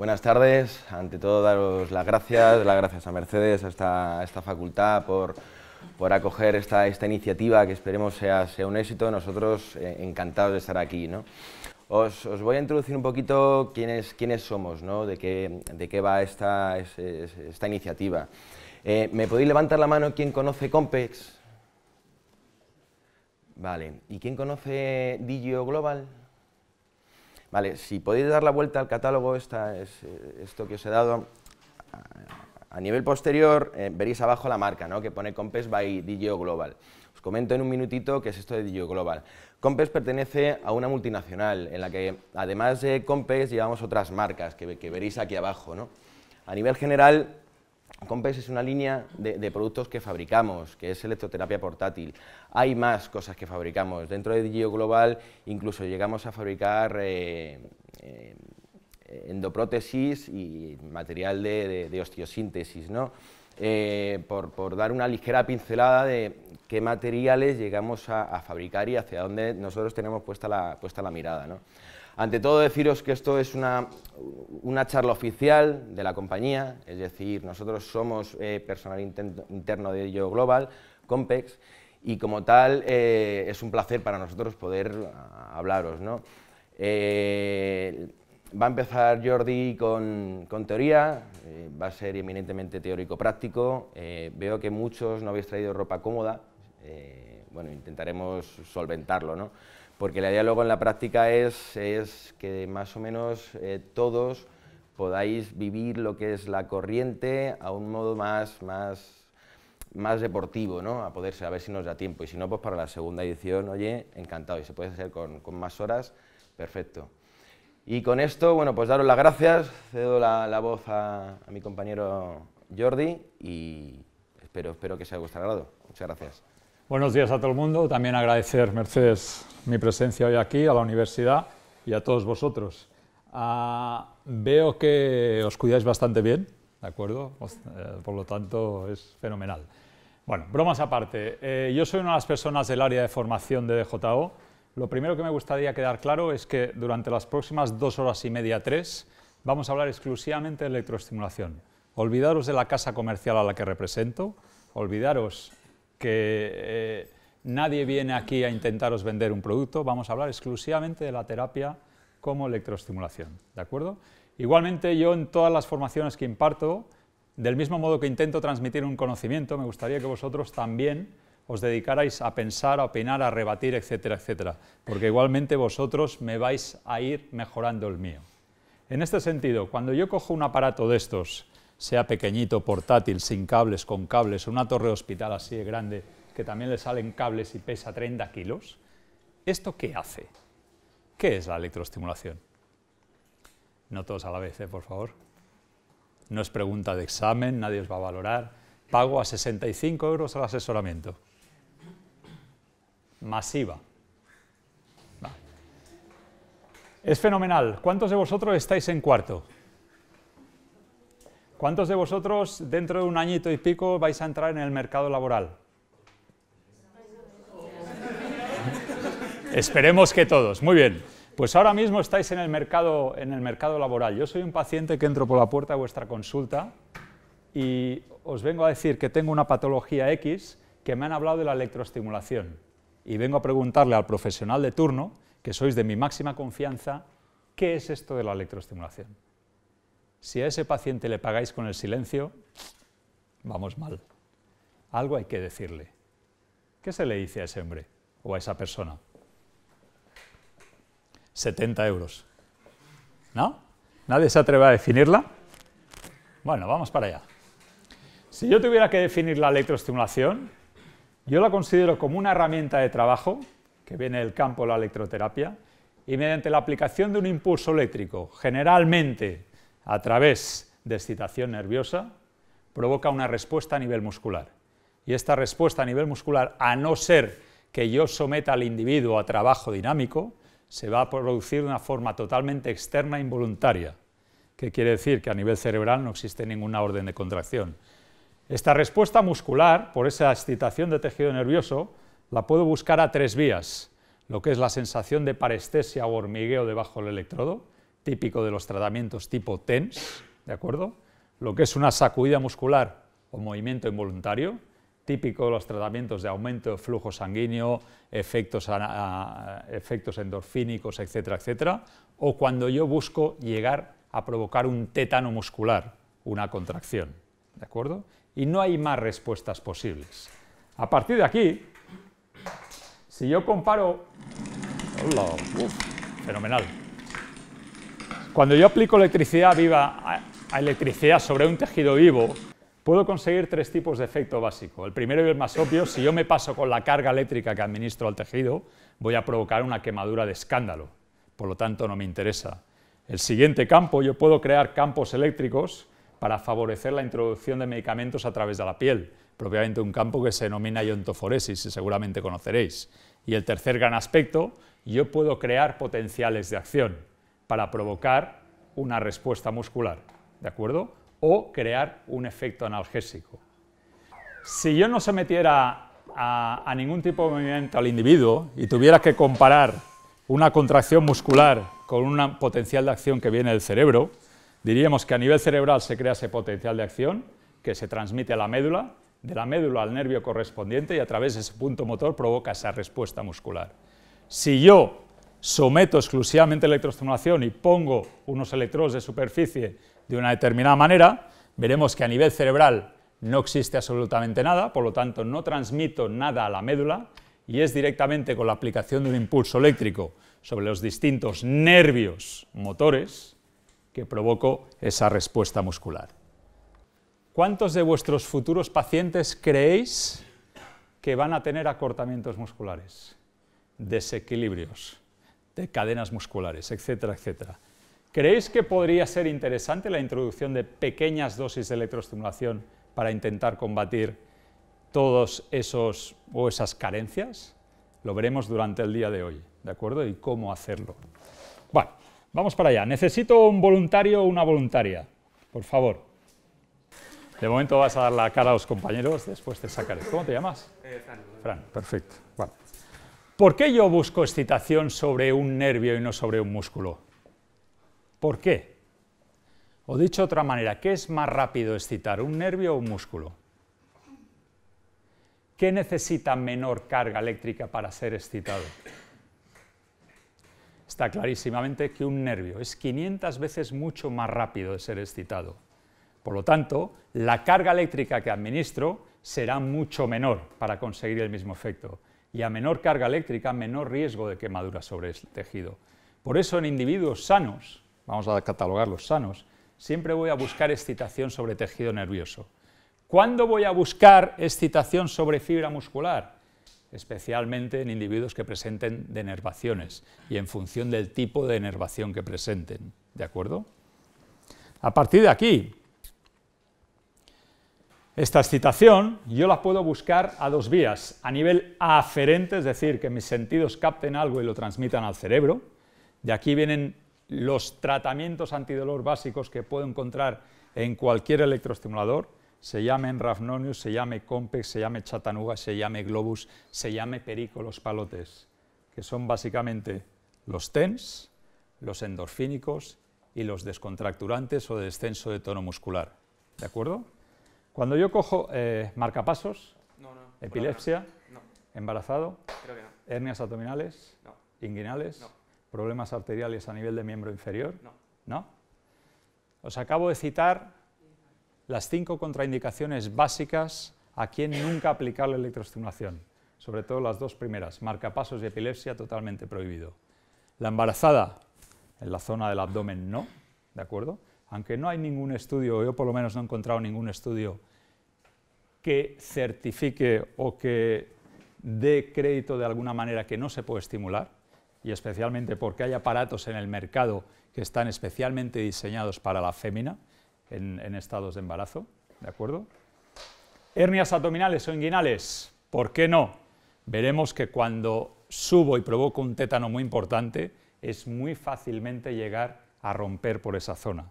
Buenas tardes. Ante todo, daros las gracias, las gracias a Mercedes, a esta, facultad, por, acoger esta, iniciativa que esperemos sea, sea un éxito. Nosotros eh, encantados de estar aquí. Os, voy a introducir un poquito quiénes, quiénes somos, ¿no? de, qué, de qué va esta, iniciativa. Eh, ¿Me podéis levantar la mano quién conoce Compex? Vale. ¿Y quién conoce Digio Global? si podéis dar la vuelta al catálogo, esta es, eh, esto que os he dado, a nivel posterior eh, veréis abajo la marca, que pone Compes by DJO Global. Os comento en un minutito qué es esto de DJO Global. Compes pertenece a una multinacional en la que, además de Compes, llevamos otras marcas que, veréis aquí abajo. A nivel general, COMPES es una línea de, productos que fabricamos, que es electroterapia portátil. Hay más cosas que fabricamos. Dentro de Digio Global incluso llegamos a fabricar eh, eh, endoprótesis y material de, osteosíntesis, ¿no? Eh, por, dar una ligera pincelada de qué materiales llegamos a, fabricar y hacia dónde nosotros tenemos puesta la, puesta la mirada. ¿no? Ante todo deciros que esto es una, charla oficial de la compañía, es decir, nosotros somos eh, personal interno de Yo Global, Compex, y como tal eh, es un placer para nosotros poder ah, hablaros. Eh, va a empezar Jordi con, con teoría, va a ser eminentemente teórico-práctico. veo que muchos no habéis traído ropa cómoda, bueno, intentaremos solventarlo porque la idea luego en la práctica es, que más o menos eh, todos podáis vivir lo que es la corriente a un modo más, más, más deportivo, ¿no? a poderse, a ver si nos da tiempo, y si no, pues para la segunda edición, oye, encantado, y se puede hacer con, más horas, perfecto. Y con esto, bueno, pues daros las gracias, cedo la, voz a, mi compañero Jordi y espero, espero que sea de vuestro agrado. Muchas gracias. Buenos días a todo el mundo, también agradecer, Mercedes, mi presencia hoy aquí, a la universidad y a todos vosotros. Ah, veo que os cuidáis bastante bien, ¿de acuerdo? Eh, por lo tanto, es fenomenal. Bueno, bromas aparte, eh, yo soy una de las personas del área de formación de DJO. Lo primero que me gustaría quedar claro es que durante las próximas dos horas y media, tres, vamos a hablar exclusivamente de electroestimulación. Olvidaros de la casa comercial a la que represento, olvidaros que eh, Nadie viene aquí a intentaros vender un producto, vamos a hablar exclusivamente de la terapia como electroestimulación, ¿de acuerdo? Igualmente yo en todas las formaciones que imparto, del mismo modo que intento transmitir un conocimiento, me gustaría que vosotros también os dedicarais a pensar, a opinar, a rebatir, etcétera, etcétera, porque igualmente vosotros me vais a ir mejorando el mío. En este sentido, cuando yo cojo un aparato de estos, sea pequeñito, portátil, sin cables, con cables, una torre hospital así de grande, que también le salen cables y pesa 30 kilos. ¿Esto qué hace? ¿Qué es la electroestimulación? No todos a la vez, ¿eh? por favor. No es pregunta de examen, nadie os va a valorar. Pago a 65 euros al asesoramiento. Masiva. Es fenomenal. ¿Cuántos de vosotros estáis en cuarto? ¿Cuántos de vosotros dentro de un añito y pico vais a entrar en el mercado laboral? Esperemos que todos. Muy bien. Pues ahora mismo estáis en el, mercado, laboral. Yo soy un paciente que entro por la puerta de vuestra consulta y os vengo a decir que tengo una patología X que me han hablado de la electroestimulación. Y vengo a preguntarle al profesional de turno, que sois de mi máxima confianza, ¿qué es esto de la electroestimulación? Si a ese paciente le pagáis con el silencio, vamos mal. Algo hay que decirle. ¿Qué se le dice a ese hombre o a esa persona? 70 euros. ¿No? ¿Nadie se atreve a definirla? Bueno, vamos para allá. Si yo tuviera que definir la electroestimulación, yo la considero como una herramienta de trabajo, que viene del campo de la electroterapia, y mediante la aplicación de un impulso eléctrico, generalmente a través de excitación nerviosa, provoca una respuesta a nivel muscular. Y esta respuesta a nivel muscular, a no ser que yo someta al individuo a trabajo dinámico, se va a producir de una forma totalmente externa e involuntaria, que quiere decir que a nivel cerebral no existe ninguna orden de contracción. Esta respuesta muscular, por esa excitación de tejido nervioso, la puedo buscar a tres vías, lo que es la sensación de parestesia o hormigueo debajo del electrodo, típico de los tratamientos tipo TENS, ¿de acuerdo? Lo que es una sacudida muscular o movimiento involuntario, típico los tratamientos de aumento de flujo sanguíneo, efectos, efectos endorfínicos, etcétera, etcétera, o cuando yo busco llegar a provocar un tétano muscular, una contracción, ¿de acuerdo? Y no hay más respuestas posibles. A partir de aquí, si yo comparo... Hola, uf, fenomenal. Cuando yo aplico electricidad viva a electricidad sobre un tejido vivo, puedo conseguir tres tipos de efecto básico. El primero y el más obvio, si yo me paso con la carga eléctrica que administro al tejido, voy a provocar una quemadura de escándalo, por lo tanto no me interesa. El siguiente campo, yo puedo crear campos eléctricos para favorecer la introducción de medicamentos a través de la piel, propiamente un campo que se denomina iontoforesis seguramente conoceréis. Y el tercer gran aspecto, yo puedo crear potenciales de acción para provocar una respuesta muscular, ¿de acuerdo? o crear un efecto analgésico. Si yo no sometiera a, a ningún tipo de movimiento al individuo y tuviera que comparar una contracción muscular con un potencial de acción que viene del cerebro, diríamos que a nivel cerebral se crea ese potencial de acción que se transmite a la médula, de la médula al nervio correspondiente y a través de ese punto motor provoca esa respuesta muscular. Si yo someto exclusivamente a electroestimulación y pongo unos electrodos de superficie de una determinada manera, veremos que a nivel cerebral no existe absolutamente nada, por lo tanto no transmito nada a la médula y es directamente con la aplicación de un impulso eléctrico sobre los distintos nervios motores que provoco esa respuesta muscular. ¿Cuántos de vuestros futuros pacientes creéis que van a tener acortamientos musculares, desequilibrios de cadenas musculares, etcétera, etcétera? ¿Creéis que podría ser interesante la introducción de pequeñas dosis de electroestimulación para intentar combatir todos esos o esas carencias? Lo veremos durante el día de hoy, ¿de acuerdo? Y cómo hacerlo. Bueno, vamos para allá. Necesito un voluntario o una voluntaria, por favor. De momento vas a dar la cara a los compañeros, después te sacaré. ¿Cómo te llamas? Eh, Fran. Fran, perfecto. Bueno. ¿Por qué yo busco excitación sobre un nervio y no sobre un músculo? ¿Por qué? O dicho de otra manera, ¿qué es más rápido excitar, un nervio o un músculo? ¿Qué necesita menor carga eléctrica para ser excitado? Está clarísimamente que un nervio es 500 veces mucho más rápido de ser excitado. Por lo tanto, la carga eléctrica que administro será mucho menor para conseguir el mismo efecto. Y a menor carga eléctrica, menor riesgo de quemadura sobre el tejido. Por eso en individuos sanos, vamos a catalogar los sanos, siempre voy a buscar excitación sobre tejido nervioso. ¿Cuándo voy a buscar excitación sobre fibra muscular? Especialmente en individuos que presenten denervaciones y en función del tipo de denervación que presenten. ¿De acuerdo? A partir de aquí, esta excitación yo la puedo buscar a dos vías, a nivel aferente, es decir, que mis sentidos capten algo y lo transmitan al cerebro, de aquí vienen los tratamientos antidolor básicos que puedo encontrar en cualquier electroestimulador, se llamen Rafnonius, se llame Compex, se llame Chatanuga, se llame Globus, se llame Perico, palotes, que son básicamente los TENS, los endorfínicos y los descontracturantes o de descenso de tono muscular. ¿De acuerdo? Cuando yo cojo eh, marcapasos, epilepsia, embarazado, hernias abdominales, inguinales, problemas arteriales a nivel de miembro inferior? No. ¿No? Os acabo de citar las cinco contraindicaciones básicas a quien nunca aplicar la electroestimulación, sobre todo las dos primeras, marcapasos y epilepsia totalmente prohibido. La embarazada en la zona del abdomen no, ¿de acuerdo? Aunque no hay ningún estudio, yo por lo menos no he encontrado ningún estudio que certifique o que dé crédito de alguna manera que no se puede estimular, y especialmente porque hay aparatos en el mercado que están especialmente diseñados para la fémina en, estados de embarazo, ¿de acuerdo? Hernias abdominales o inguinales, ¿por qué no? Veremos que cuando subo y provoco un tétano muy importante, es muy fácilmente llegar a romper por esa zona.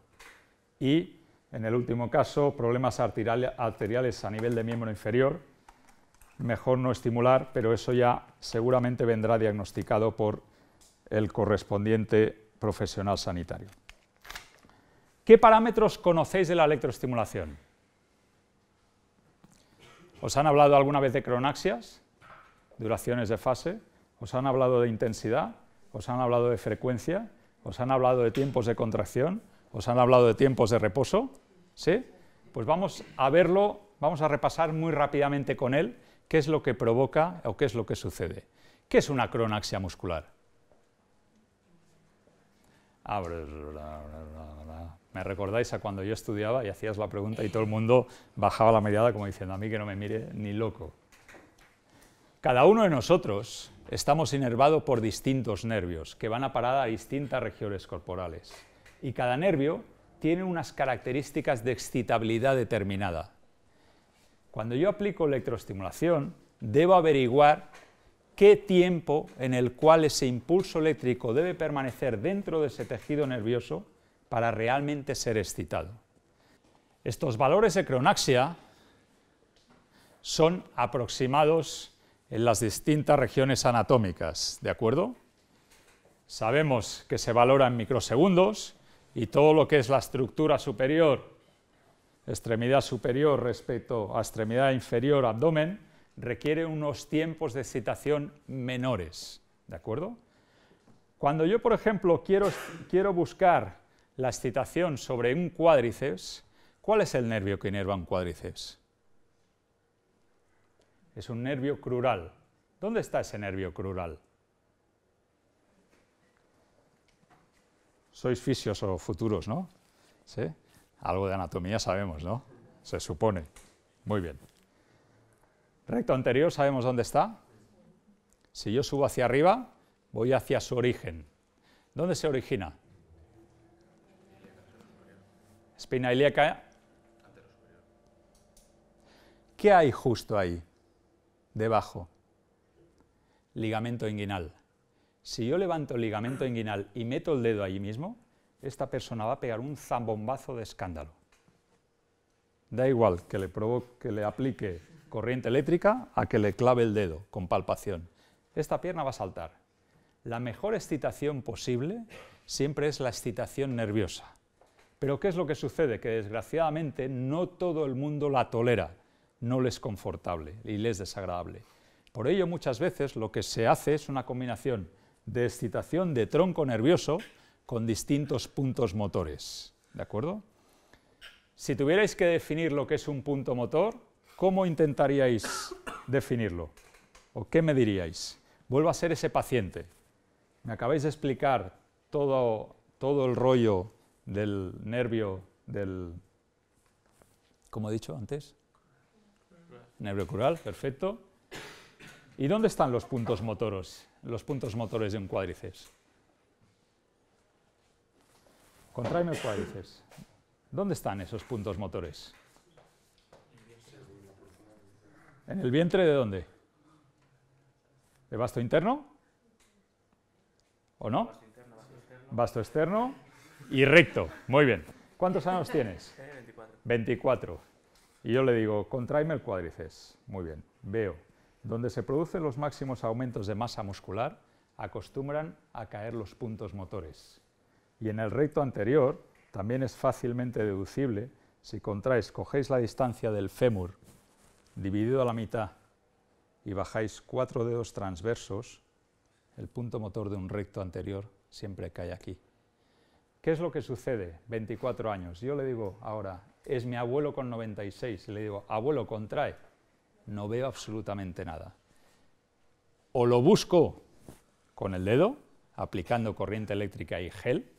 Y, en el último caso, problemas arteriales a nivel de miembro inferior, mejor no estimular, pero eso ya seguramente vendrá diagnosticado por el correspondiente profesional sanitario. ¿Qué parámetros conocéis de la electroestimulación? ¿Os han hablado alguna vez de cronaxias? Duraciones de fase. ¿Os han hablado de intensidad? ¿Os han hablado de frecuencia? ¿Os han hablado de tiempos de contracción? ¿Os han hablado de tiempos de reposo? ¿Sí? Pues vamos a verlo, vamos a repasar muy rápidamente con él qué es lo que provoca o qué es lo que sucede. ¿Qué es una cronaxia muscular? ¿Me recordáis a cuando yo estudiaba y hacías la pregunta y todo el mundo bajaba la mirada como diciendo a mí que no me mire ni loco? Cada uno de nosotros estamos inervados por distintos nervios que van a parar a distintas regiones corporales y cada nervio tiene unas características de excitabilidad determinada. Cuando yo aplico electroestimulación, debo averiguar qué tiempo en el cual ese impulso eléctrico debe permanecer dentro de ese tejido nervioso para realmente ser excitado. Estos valores de cronaxia son aproximados en las distintas regiones anatómicas, ¿de acuerdo? Sabemos que se valora en microsegundos y todo lo que es la estructura superior, extremidad superior respecto a extremidad inferior, abdomen, requiere unos tiempos de excitación menores, ¿de acuerdo? Cuando yo, por ejemplo, quiero, buscar la excitación sobre un cuádriceps, ¿cuál es el nervio que inerva un cuádriceps? Es un nervio crural. ¿Dónde está ese nervio crural? Sois fisios o futuros, ¿no? ¿Sí? Algo de anatomía sabemos, ¿no? Se supone. Muy bien recto anterior, ¿sabemos dónde está? Si yo subo hacia arriba, voy hacia su origen. ¿Dónde se origina? Espina ilíaca. ¿Qué hay justo ahí, debajo? Ligamento inguinal. Si yo levanto el ligamento inguinal y meto el dedo ahí mismo, esta persona va a pegar un zambombazo de escándalo. Da igual que le, provoque, que le aplique corriente eléctrica a que le clave el dedo con palpación. Esta pierna va a saltar. La mejor excitación posible siempre es la excitación nerviosa. Pero ¿qué es lo que sucede? Que desgraciadamente no todo el mundo la tolera, no le es confortable y le es desagradable. Por ello muchas veces lo que se hace es una combinación de excitación de tronco nervioso con distintos puntos motores. ¿De acuerdo? Si tuvierais que definir lo que es un punto motor, ¿cómo intentaríais definirlo? ¿O qué me diríais? Vuelvo a ser ese paciente. Me acabáis de explicar todo, todo el rollo del nervio, del... ¿Cómo he dicho antes? Nervio cural, perfecto. ¿Y dónde están los puntos motores, los puntos motores de un cuádriceps? Contrae el cuádriceps. ¿Dónde están esos puntos motores? ¿En el vientre de dónde? ¿De vasto interno? ¿O no? Vasto externo y recto. Muy bien. ¿Cuántos años tienes? 24. 24. Y yo le digo, contraíme el cuádriceps. Muy bien. Veo. Donde se producen los máximos aumentos de masa muscular, acostumbran a caer los puntos motores. Y en el recto anterior, también es fácilmente deducible, si contraes, cogéis la distancia del fémur dividido a la mitad y bajáis cuatro dedos transversos, el punto motor de un recto anterior siempre cae aquí. ¿Qué es lo que sucede? 24 años. Yo le digo ahora, es mi abuelo con 96, y le digo, abuelo, contrae. No veo absolutamente nada. O lo busco con el dedo, aplicando corriente eléctrica y gel,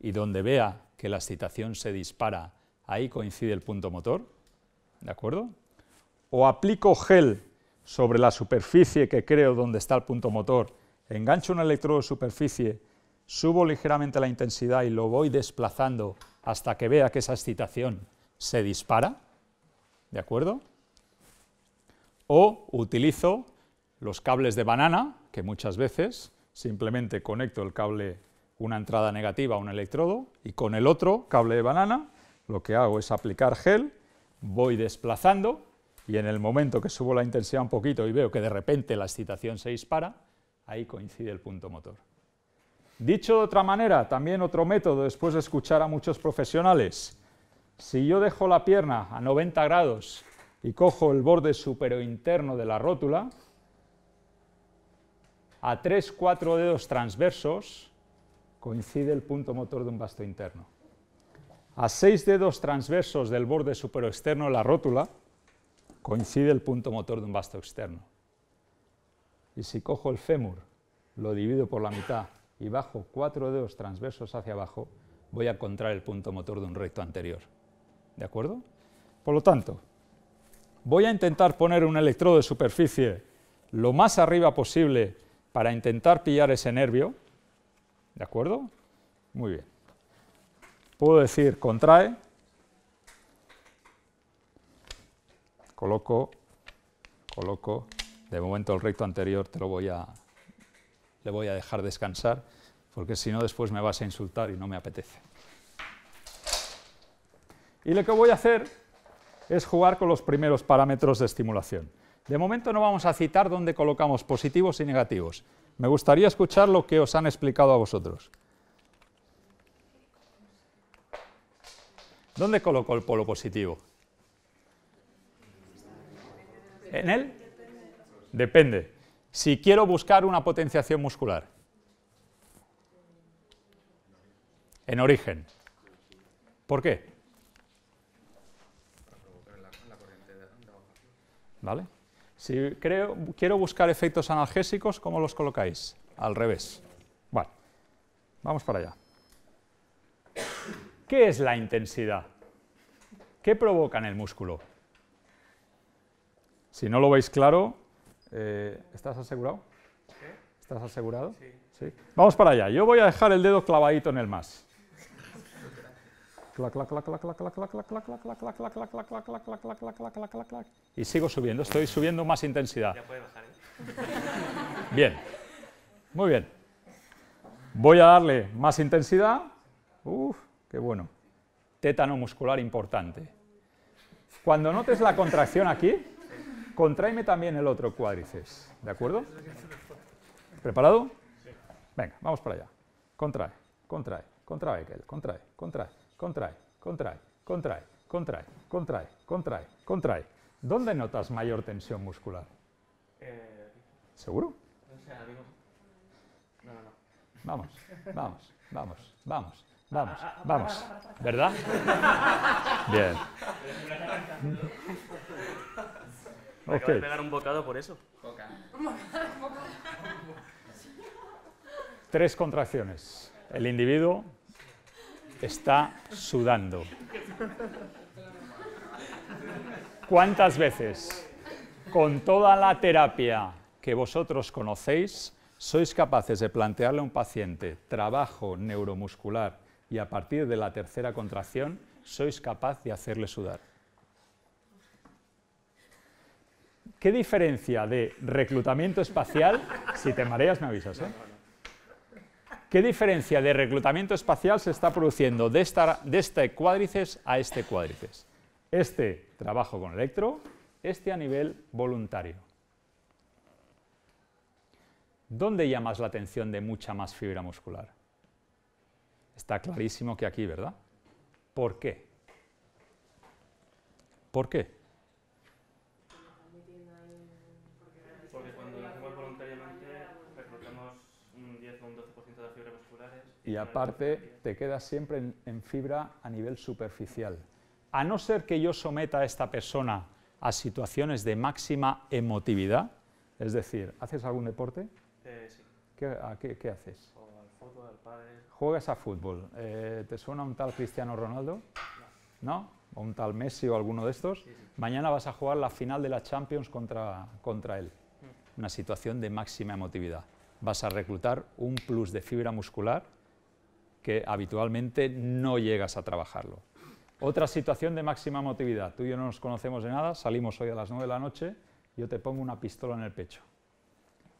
y donde vea que la excitación se dispara, ahí coincide el punto motor, ¿de acuerdo? o aplico gel sobre la superficie que creo donde está el punto motor, engancho un electrodo de superficie, subo ligeramente la intensidad y lo voy desplazando hasta que vea que esa excitación se dispara, ¿de acuerdo? O utilizo los cables de banana, que muchas veces simplemente conecto el cable, una entrada negativa a un electrodo, y con el otro cable de banana lo que hago es aplicar gel, voy desplazando y en el momento que subo la intensidad un poquito y veo que de repente la excitación se dispara, ahí coincide el punto motor. Dicho de otra manera, también otro método después de escuchar a muchos profesionales, si yo dejo la pierna a 90 grados y cojo el borde supero interno de la rótula, a 3-4 dedos transversos coincide el punto motor de un vasto interno. A 6 dedos transversos del borde externo de la rótula coincide el punto motor de un vasto externo. Y si cojo el fémur, lo divido por la mitad y bajo cuatro dedos transversos hacia abajo, voy a encontrar el punto motor de un recto anterior. ¿De acuerdo? Por lo tanto, voy a intentar poner un electrodo de superficie lo más arriba posible para intentar pillar ese nervio. ¿De acuerdo? Muy bien. Puedo decir contrae, coloco, coloco, de momento el recto anterior te lo voy a, le voy a dejar descansar, porque si no después me vas a insultar y no me apetece. Y lo que voy a hacer es jugar con los primeros parámetros de estimulación. De momento no vamos a citar dónde colocamos positivos y negativos. Me gustaría escuchar lo que os han explicado a vosotros. ¿Dónde coloco el polo positivo? en él? Depende. Si quiero buscar una potenciación muscular. En origen. ¿Por qué? ¿Vale? Si creo, quiero buscar efectos analgésicos, ¿cómo los colocáis? Al revés. Bueno, vamos para allá. ¿Qué es la intensidad? ¿Qué provoca en el músculo? Si no lo veis claro, ¿estás asegurado? ¿Qué? ¿Estás asegurado? Sí. Vamos para allá. Yo voy a dejar el dedo clavadito en el más. Y sigo subiendo, estoy subiendo más intensidad. Ya puede bajar, ¿eh? Bien, muy bien. Voy a darle más intensidad. Uf, qué bueno. Tétano muscular importante. Cuando notes la contracción aquí, Contráeme también el otro cuádriceps, ¿de acuerdo? ¿Preparado? Venga, vamos para allá. Contrae, contrae, contrae, contrae, contrae, contrae, contrae, contrae, contrae, contrae, contrae, contrae. ¿Dónde notas mayor tensión muscular? Eh, ¿Seguro? No, no, no. Vamos, vamos, vamos, vamos, ah, vamos, ah, ah, vamos. ¿Verdad? Bien. Me pegar un bocado por eso. Tres contracciones. El individuo está sudando. ¿Cuántas veces con toda la terapia que vosotros conocéis sois capaces de plantearle a un paciente trabajo neuromuscular y a partir de la tercera contracción sois capaz de hacerle sudar? ¿Qué diferencia de reclutamiento espacial, si te mareas me avisas, ¿eh? ¿Qué diferencia de reclutamiento espacial se está produciendo de, de este cuádriceps a este cuádriceps? Este trabajo con electro, este a nivel voluntario. ¿Dónde llamas la atención de mucha más fibra muscular? Está clarísimo que aquí, ¿verdad? ¿Por qué? ¿Por qué? Y aparte te quedas siempre en, fibra a nivel superficial. A no ser que yo someta a esta persona a situaciones de máxima emotividad, es decir, ¿haces algún deporte? Eh, sí. ¿Qué, haces? Juego al fútbol, al padre. ¿Juegas a fútbol? Eh, ¿Te suena un tal Cristiano Ronaldo? No. ¿O un tal Messi o alguno de estos? Mañana vas a jugar la final de la Champions contra, contra él. Mm. Una situación de máxima emotividad. Vas a reclutar un plus de fibra muscular que habitualmente no llegas a trabajarlo. Otra situación de máxima motividad... Tú y yo no nos conocemos de nada, salimos hoy a las 9 de la noche, yo te pongo una pistola en el pecho.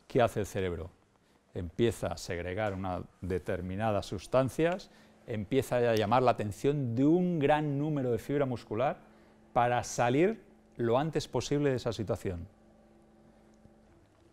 ¿Qué hace el cerebro? Empieza a segregar una determinadas sustancias, empieza a llamar la atención de un gran número de fibra muscular para salir lo antes posible de esa situación.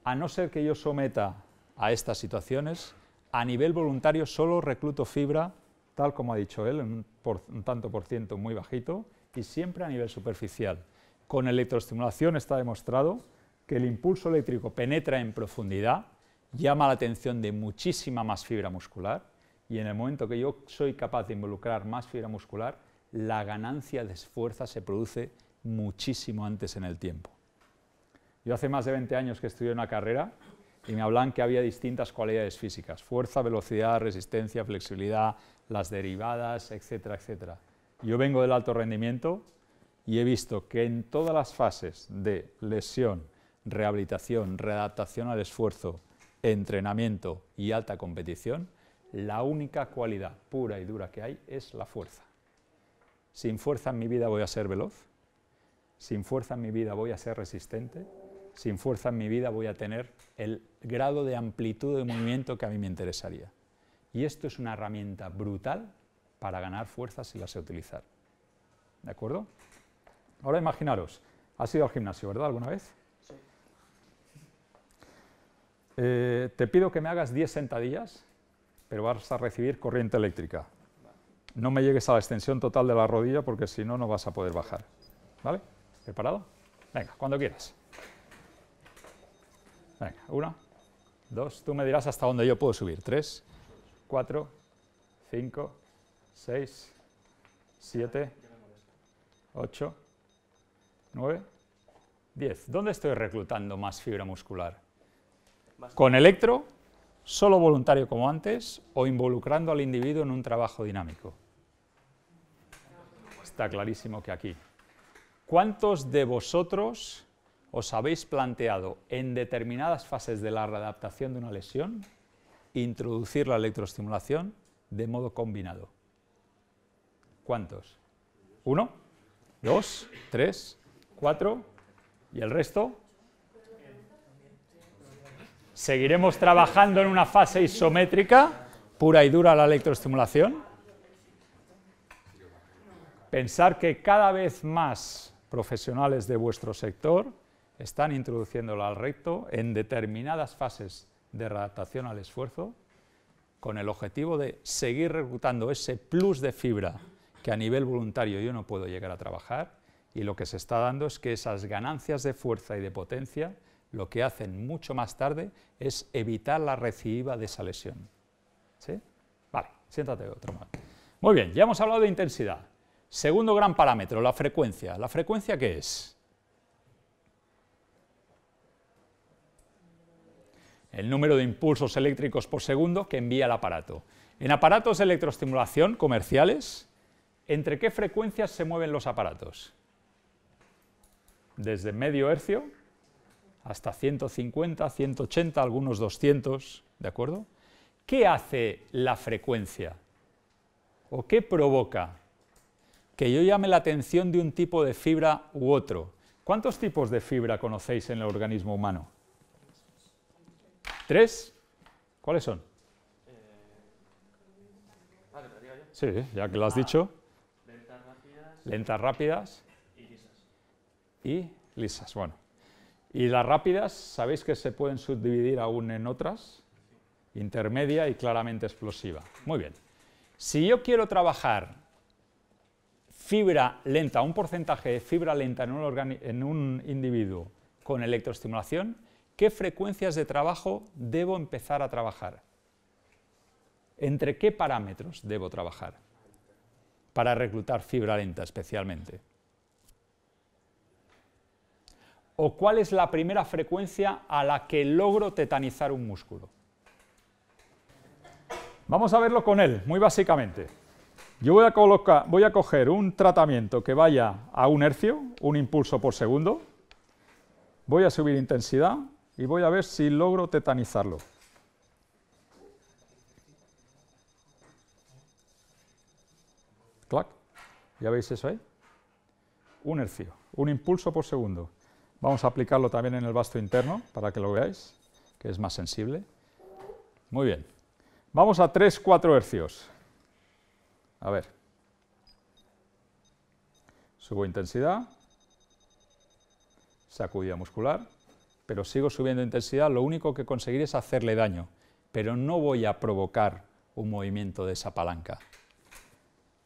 A no ser que yo someta a estas situaciones, a nivel voluntario solo recluto fibra, tal como ha dicho él, un, por, un tanto por ciento muy bajito, y siempre a nivel superficial. Con electroestimulación está demostrado que el impulso eléctrico penetra en profundidad, llama la atención de muchísima más fibra muscular y en el momento que yo soy capaz de involucrar más fibra muscular, la ganancia de esfuerzo se produce muchísimo antes en el tiempo. Yo hace más de 20 años que estudié una carrera y me hablan que había distintas cualidades físicas, fuerza, velocidad, resistencia, flexibilidad, las derivadas, etcétera, etcétera. Yo vengo del alto rendimiento y he visto que en todas las fases de lesión, rehabilitación, readaptación al esfuerzo, entrenamiento y alta competición, la única cualidad pura y dura que hay es la fuerza. Sin fuerza en mi vida voy a ser veloz, sin fuerza en mi vida voy a ser resistente, sin fuerza en mi vida voy a tener el grado de amplitud de movimiento que a mí me interesaría. Y esto es una herramienta brutal para ganar fuerza si la sé utilizar. ¿De acuerdo? Ahora imaginaros, has ido al gimnasio, ¿verdad? ¿Alguna vez? Sí. Eh, te pido que me hagas 10 sentadillas, pero vas a recibir corriente eléctrica. No me llegues a la extensión total de la rodilla porque si no, no vas a poder bajar. ¿Vale? ¿Preparado? Venga, cuando quieras. Venga, una, dos, tú me dirás hasta dónde yo puedo subir. Tres, cuatro, cinco, seis, siete, ocho, nueve, diez. ¿Dónde estoy reclutando más fibra muscular? ¿Con electro, solo voluntario como antes o involucrando al individuo en un trabajo dinámico? Está clarísimo que aquí. ¿Cuántos de vosotros os habéis planteado en determinadas fases de la readaptación de una lesión introducir la electroestimulación de modo combinado. ¿Cuántos? ¿Uno? ¿Dos? ¿Tres? ¿Cuatro? ¿Y el resto? ¿Seguiremos trabajando en una fase isométrica, pura y dura la electroestimulación? Pensar que cada vez más profesionales de vuestro sector están introduciéndolo al recto en determinadas fases de adaptación al esfuerzo con el objetivo de seguir reclutando ese plus de fibra que a nivel voluntario yo no puedo llegar a trabajar y lo que se está dando es que esas ganancias de fuerza y de potencia lo que hacen mucho más tarde es evitar la recidiva de esa lesión. ¿Sí? Vale, siéntate otro más. Muy bien, ya hemos hablado de intensidad. Segundo gran parámetro, la frecuencia. ¿La frecuencia qué es? el número de impulsos eléctricos por segundo que envía el aparato. En aparatos de electroestimulación comerciales, ¿entre qué frecuencias se mueven los aparatos? Desde medio hercio hasta 150, 180, algunos 200, ¿de acuerdo? ¿Qué hace la frecuencia? ¿O qué provoca? Que yo llame la atención de un tipo de fibra u otro. ¿Cuántos tipos de fibra conocéis en el organismo humano? ¿Tres? ¿Cuáles son? Sí, ya que lo has dicho. Lentas rápidas. Y lisas. Y lisas, bueno. Y las rápidas, ¿sabéis que se pueden subdividir aún en otras? Intermedia y claramente explosiva. Muy bien. Si yo quiero trabajar fibra lenta, un porcentaje de fibra lenta en en un individuo con electroestimulación, qué frecuencias de trabajo debo empezar a trabajar. ¿Entre qué parámetros debo trabajar? Para reclutar fibra lenta especialmente. ¿O cuál es la primera frecuencia a la que logro tetanizar un músculo? Vamos a verlo con él, muy básicamente. Yo voy a, colocar, voy a coger un tratamiento que vaya a un hercio, un impulso por segundo, voy a subir intensidad y voy a ver si logro tetanizarlo. Clac. ¿Ya veis eso ahí? Un hercio, un impulso por segundo. Vamos a aplicarlo también en el vasto interno para que lo veáis, que es más sensible. Muy bien. Vamos a 3, 4 hercios. A ver. Subo intensidad. Sacudida muscular pero sigo subiendo intensidad, lo único que conseguiré es hacerle daño, pero no voy a provocar un movimiento de esa palanca.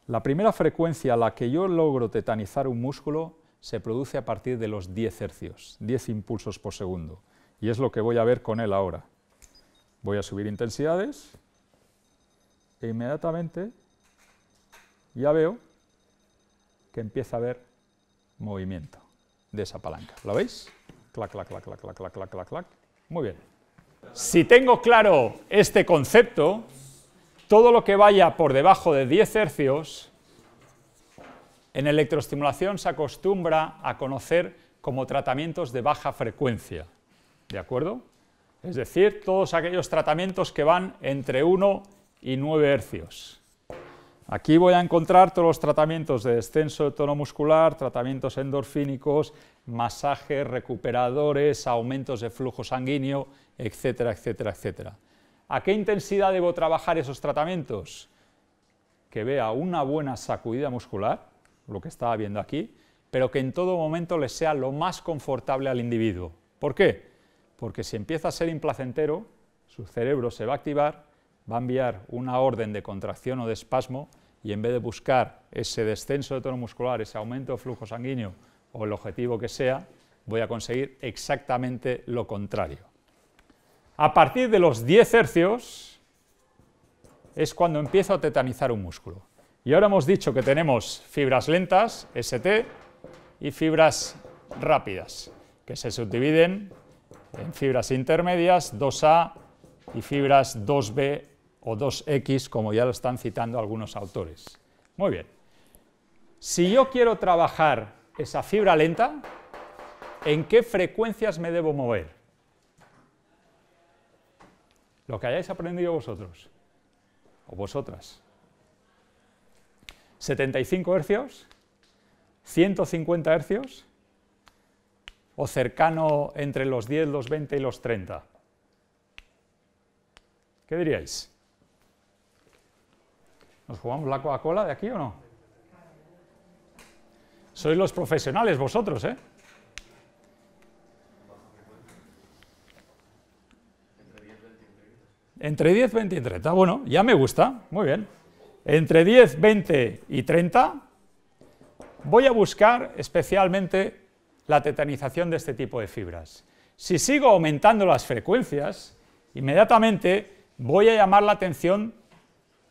La primera frecuencia a la que yo logro tetanizar un músculo se produce a partir de los 10 hercios, 10 impulsos por segundo, y es lo que voy a ver con él ahora. Voy a subir intensidades e inmediatamente ya veo que empieza a haber movimiento de esa palanca. ¿Lo veis? Muy bien. Si tengo claro este concepto, todo lo que vaya por debajo de 10 hercios, en electroestimulación se acostumbra a conocer como tratamientos de baja frecuencia. ¿De acuerdo? Es decir, todos aquellos tratamientos que van entre 1 y 9 hercios. Aquí voy a encontrar todos los tratamientos de descenso de tono muscular, tratamientos endorfínicos, masajes, recuperadores, aumentos de flujo sanguíneo, etcétera, etcétera, etcétera. ¿A qué intensidad debo trabajar esos tratamientos? Que vea una buena sacudida muscular, lo que estaba viendo aquí, pero que en todo momento le sea lo más confortable al individuo. ¿Por qué? Porque si empieza a ser implacentero, su cerebro se va a activar va a enviar una orden de contracción o de espasmo y en vez de buscar ese descenso de tono muscular, ese aumento de flujo sanguíneo o el objetivo que sea, voy a conseguir exactamente lo contrario. A partir de los 10 hercios es cuando empiezo a tetanizar un músculo. Y ahora hemos dicho que tenemos fibras lentas, ST, y fibras rápidas, que se subdividen en fibras intermedias, 2A, y fibras 2B o 2x, como ya lo están citando algunos autores. Muy bien. Si yo quiero trabajar esa fibra lenta, ¿en qué frecuencias me debo mover? Lo que hayáis aprendido vosotros, o vosotras. 75 hercios, 150 hercios, o cercano entre los 10, los 20 y los 30. ¿Qué diríais? ¿Nos jugamos la Coca-Cola de aquí o no? Sois los profesionales vosotros, ¿eh? Entre 10, 20 y 30. Ah, bueno, ya me gusta. Muy bien. Entre 10, 20 y 30 voy a buscar especialmente la tetanización de este tipo de fibras. Si sigo aumentando las frecuencias, inmediatamente voy a llamar la atención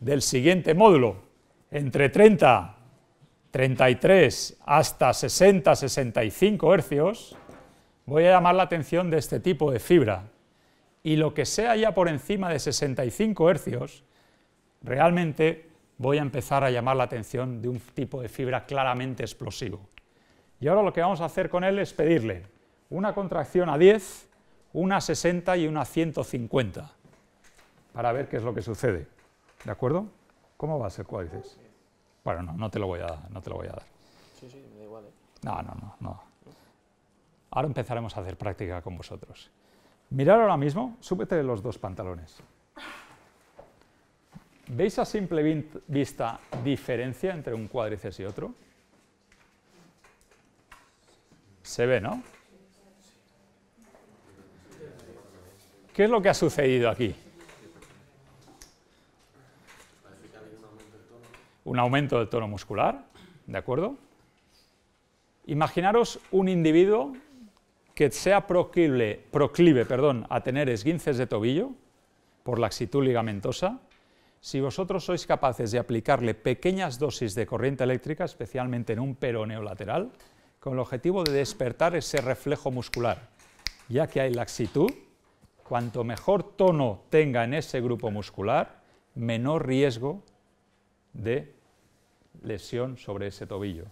del siguiente módulo, entre 30, 33 hasta 60, 65 hercios, voy a llamar la atención de este tipo de fibra. Y lo que sea ya por encima de 65 hercios, realmente voy a empezar a llamar la atención de un tipo de fibra claramente explosivo. Y ahora lo que vamos a hacer con él es pedirle una contracción a 10, una 60 y una a 150, para ver qué es lo que sucede. ¿De acuerdo? ¿Cómo va a ser cuádriceps? Bueno, no, no te lo voy a, no te lo voy a dar. Sí, sí, me da igual. ¿eh? No, no, no, Ahora empezaremos a hacer práctica con vosotros. Mirar ahora mismo, súbete los dos pantalones. ¿Veis a simple vista diferencia entre un cuádriceps y otro? Se ve, ¿no? ¿Qué es lo que ha sucedido aquí? un aumento del tono muscular, ¿de acuerdo? Imaginaros un individuo que sea proclive, proclive perdón, a tener esguinces de tobillo por laxitud ligamentosa, si vosotros sois capaces de aplicarle pequeñas dosis de corriente eléctrica, especialmente en un peroneo lateral, con el objetivo de despertar ese reflejo muscular, ya que hay laxitud, cuanto mejor tono tenga en ese grupo muscular, menor riesgo de lesión sobre ese tobillo.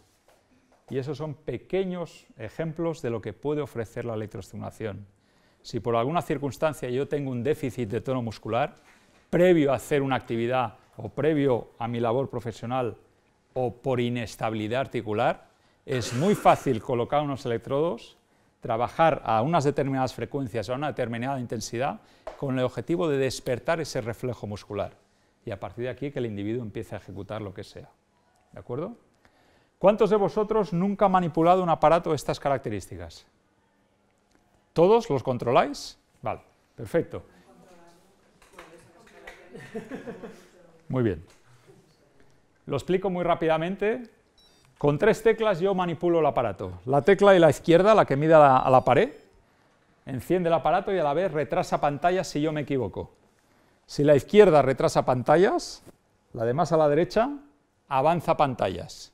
Y esos son pequeños ejemplos de lo que puede ofrecer la electroestimulación. Si por alguna circunstancia yo tengo un déficit de tono muscular, previo a hacer una actividad o previo a mi labor profesional o por inestabilidad articular, es muy fácil colocar unos electrodos, trabajar a unas determinadas frecuencias, a una determinada intensidad, con el objetivo de despertar ese reflejo muscular. Y a partir de aquí que el individuo empiece a ejecutar lo que sea. ¿De acuerdo? ¿Cuántos de vosotros nunca han manipulado un aparato de estas características? ¿Todos los controláis? Vale, perfecto. Muy bien. Lo explico muy rápidamente. Con tres teclas yo manipulo el aparato. La tecla de la izquierda, la que mide a la, pared, enciende el aparato y a la vez retrasa pantallas si yo me equivoco. Si la izquierda retrasa pantallas, la demás a la derecha avanza pantallas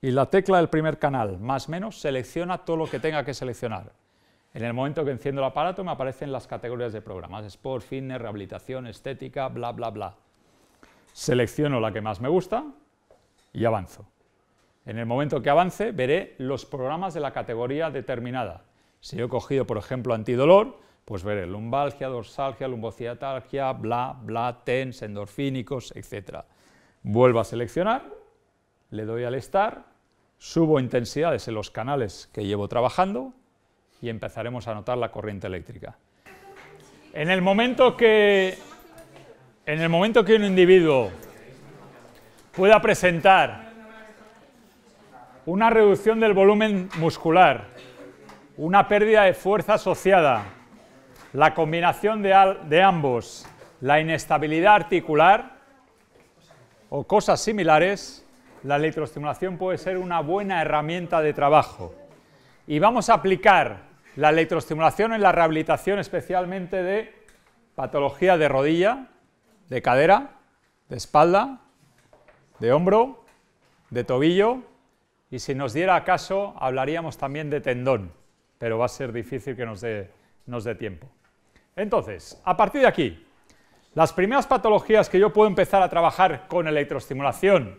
y la tecla del primer canal, más menos, selecciona todo lo que tenga que seleccionar. En el momento que enciendo el aparato me aparecen las categorías de programas, Sport, Fitness, Rehabilitación, Estética, bla, bla, bla. Selecciono la que más me gusta y avanzo. En el momento que avance veré los programas de la categoría determinada. Si yo he cogido, por ejemplo, antidolor, pues veré lumbalgia, dorsalgia, lumbociatalgia, bla, bla, tens, endorfínicos, etc. Vuelvo a seleccionar, le doy al estar subo intensidades en los canales que llevo trabajando y empezaremos a notar la corriente eléctrica. En el momento que, en el momento que un individuo pueda presentar una reducción del volumen muscular, una pérdida de fuerza asociada, la combinación de ambos, la inestabilidad articular, o cosas similares, la electroestimulación puede ser una buena herramienta de trabajo. Y vamos a aplicar la electroestimulación en la rehabilitación especialmente de patología de rodilla, de cadera, de espalda, de hombro, de tobillo y si nos diera caso hablaríamos también de tendón, pero va a ser difícil que nos dé, nos dé tiempo. Entonces, a partir de aquí, las primeras patologías que yo puedo empezar a trabajar con electroestimulación,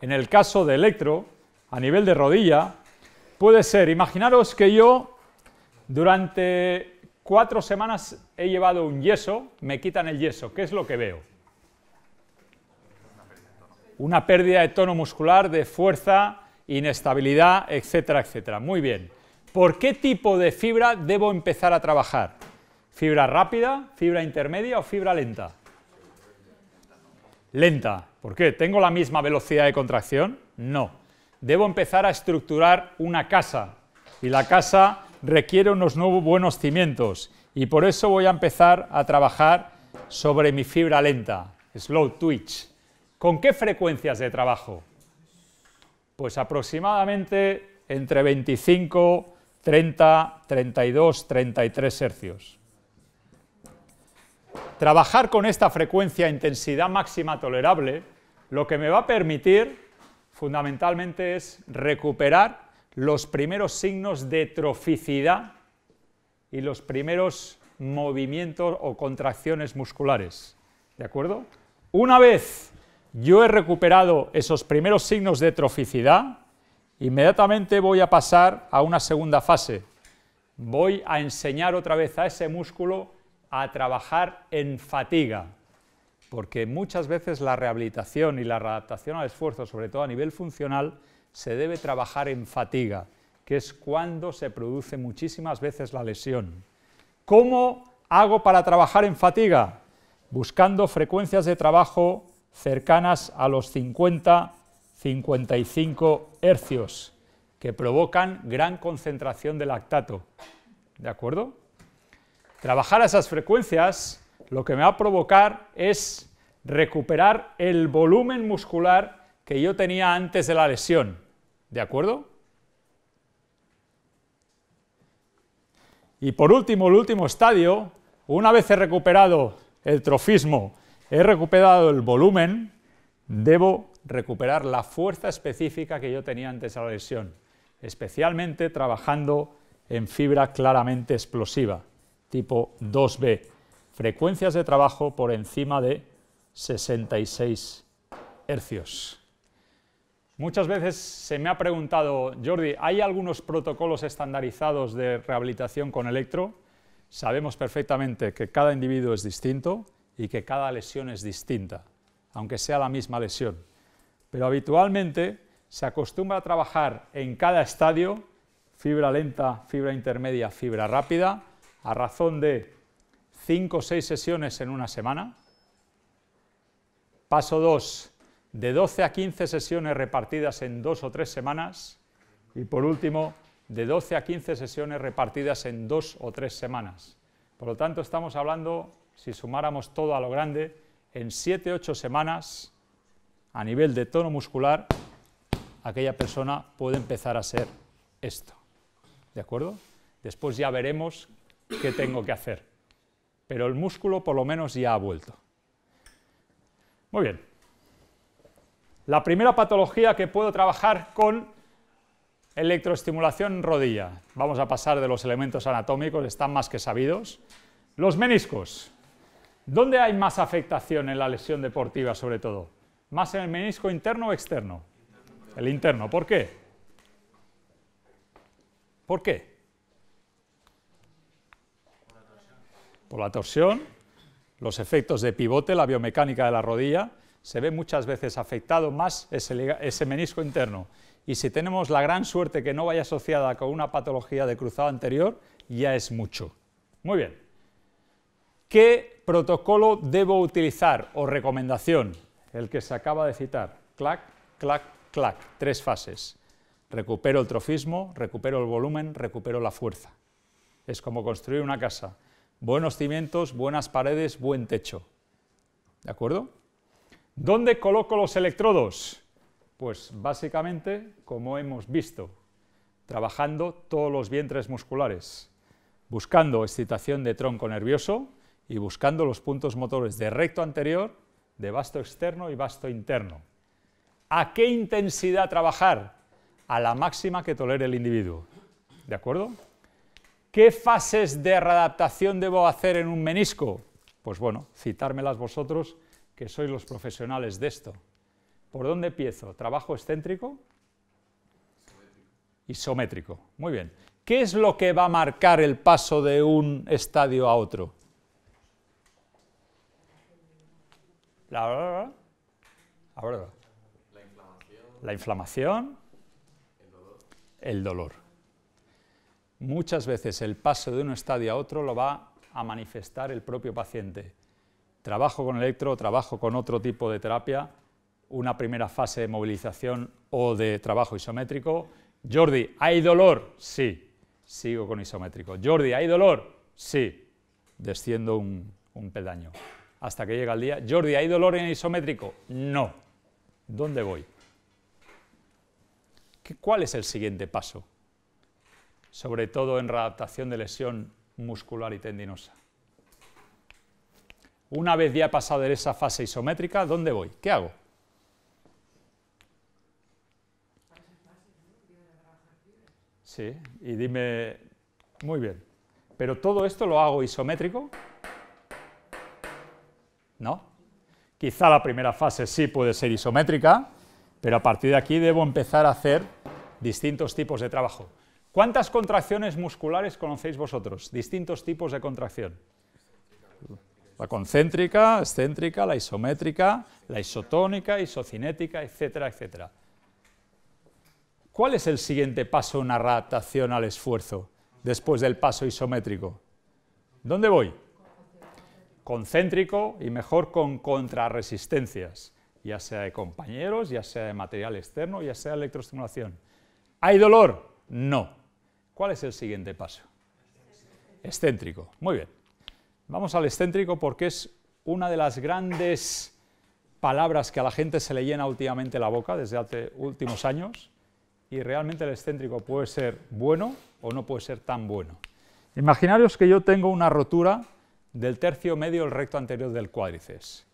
en el caso de electro, a nivel de rodilla, puede ser, imaginaros que yo durante cuatro semanas he llevado un yeso, me quitan el yeso, ¿qué es lo que veo? Una pérdida de tono muscular, de fuerza, inestabilidad, etcétera, etcétera. Muy bien. ¿Por qué tipo de fibra debo empezar a trabajar? ¿Fibra rápida, fibra intermedia o fibra lenta? Lenta. ¿Por qué? ¿Tengo la misma velocidad de contracción? No. Debo empezar a estructurar una casa y la casa requiere unos nuevos buenos cimientos y por eso voy a empezar a trabajar sobre mi fibra lenta, slow twitch. ¿Con qué frecuencias de trabajo? Pues aproximadamente entre 25, 30, 32, 33 hercios trabajar con esta frecuencia e intensidad máxima tolerable, lo que me va a permitir fundamentalmente es recuperar los primeros signos de troficidad y los primeros movimientos o contracciones musculares. ¿De acuerdo? Una vez yo he recuperado esos primeros signos de troficidad, inmediatamente voy a pasar a una segunda fase. Voy a enseñar otra vez a ese músculo a trabajar en fatiga, porque muchas veces la rehabilitación y la adaptación al esfuerzo, sobre todo a nivel funcional, se debe trabajar en fatiga, que es cuando se produce muchísimas veces la lesión. ¿Cómo hago para trabajar en fatiga? Buscando frecuencias de trabajo cercanas a los 50-55 hercios, que provocan gran concentración de lactato. ¿De acuerdo? trabajar a esas frecuencias lo que me va a provocar es recuperar el volumen muscular que yo tenía antes de la lesión. ¿De acuerdo? Y por último, el último estadio, una vez he recuperado el trofismo, he recuperado el volumen, debo recuperar la fuerza específica que yo tenía antes de la lesión, especialmente trabajando en fibra claramente explosiva tipo 2B, frecuencias de trabajo por encima de 66 Hz. Muchas veces se me ha preguntado, Jordi, ¿hay algunos protocolos estandarizados de rehabilitación con electro? Sabemos perfectamente que cada individuo es distinto y que cada lesión es distinta, aunque sea la misma lesión. Pero habitualmente se acostumbra a trabajar en cada estadio, fibra lenta, fibra intermedia, fibra rápida, a razón de 5 o 6 sesiones en una semana. Paso 2, de 12 a 15 sesiones repartidas en 2 o 3 semanas. Y por último, de 12 a 15 sesiones repartidas en 2 o 3 semanas. Por lo tanto, estamos hablando, si sumáramos todo a lo grande, en 7-8 o semanas, a nivel de tono muscular, aquella persona puede empezar a ser esto. ¿De acuerdo? Después ya veremos qué tengo que hacer. Pero el músculo por lo menos ya ha vuelto. Muy bien. La primera patología que puedo trabajar con electroestimulación rodilla. Vamos a pasar de los elementos anatómicos, están más que sabidos. Los meniscos. ¿Dónde hay más afectación en la lesión deportiva sobre todo? ¿Más en el menisco interno o externo? El interno. ¿Por qué? ¿Por qué? por la torsión, los efectos de pivote, la biomecánica de la rodilla, se ve muchas veces afectado más ese, menisco interno. Y si tenemos la gran suerte que no vaya asociada con una patología de cruzado anterior, ya es mucho. Muy bien. ¿Qué protocolo debo utilizar o recomendación? El que se acaba de citar. Clac, clac, clac. Tres fases. Recupero el trofismo, recupero el volumen, recupero la fuerza. Es como construir una casa buenos cimientos, buenas paredes, buen techo. ¿De acuerdo? ¿Dónde coloco los electrodos? Pues básicamente, como hemos visto, trabajando todos los vientres musculares, buscando excitación de tronco nervioso y buscando los puntos motores de recto anterior, de vasto externo y vasto interno. ¿A qué intensidad trabajar? A la máxima que tolere el individuo. ¿De acuerdo? ¿Qué fases de readaptación debo hacer en un menisco? Pues bueno, citármelas vosotros, que sois los profesionales de esto. ¿Por dónde empiezo? ¿Trabajo excéntrico? Isométrico. Muy bien. ¿Qué es lo que va a marcar el paso de un estadio a otro? La, la, la, la inflamación. El dolor. El dolor. Muchas veces el paso de un estadio a otro lo va a manifestar el propio paciente. Trabajo con electro, trabajo con otro tipo de terapia, una primera fase de movilización o de trabajo isométrico. Jordi, ¿hay dolor? Sí. Sigo con isométrico. Jordi, ¿hay dolor? Sí. Desciendo un, pedaño Hasta que llega el día. Jordi, ¿hay dolor en isométrico? No. ¿Dónde voy? ¿Cuál es el siguiente paso? sobre todo en readaptación de lesión muscular y tendinosa. Una vez ya he pasado de esa fase isométrica, ¿dónde voy? ¿Qué hago? Sí, y dime, muy bien, pero todo esto lo hago isométrico, ¿no? Quizá la primera fase sí puede ser isométrica, pero a partir de aquí debo empezar a hacer distintos tipos de trabajo. ¿Cuántas contracciones musculares conocéis vosotros? Distintos tipos de contracción. La concéntrica, excéntrica, la isométrica, la isotónica, isocinética, etcétera, etcétera. ¿Cuál es el siguiente paso en una adaptación al esfuerzo después del paso isométrico? ¿Dónde voy? Concéntrico y mejor con contrarresistencias, ya sea de compañeros, ya sea de material externo, ya sea de electroestimulación. ¿Hay dolor? No. ¿Cuál es el siguiente paso? Excéntrico. Muy bien. Vamos al excéntrico porque es una de las grandes palabras que a la gente se le llena últimamente la boca desde hace últimos años y realmente el excéntrico puede ser bueno o no puede ser tan bueno. Imaginaros que yo tengo una rotura del tercio medio del recto anterior del cuádriceps.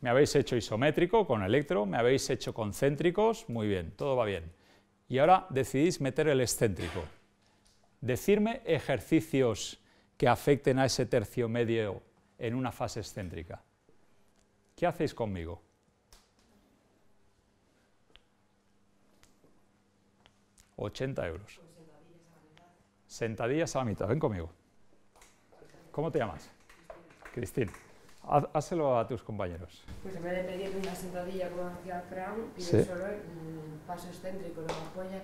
Me habéis hecho isométrico con electro, me habéis hecho concéntricos, muy bien, todo va bien. Y ahora decidís meter el excéntrico. Decirme ejercicios que afecten a ese tercio medio en una fase excéntrica. ¿Qué hacéis conmigo? ¿80 euros? Sentadillas a la mitad, ven conmigo. ¿Cómo te llamas? Cristín. Házelo a tus compañeros. Pues en vez de pedir una sentadilla con hacía Fran, pide solo un paso excéntrico, lo apoya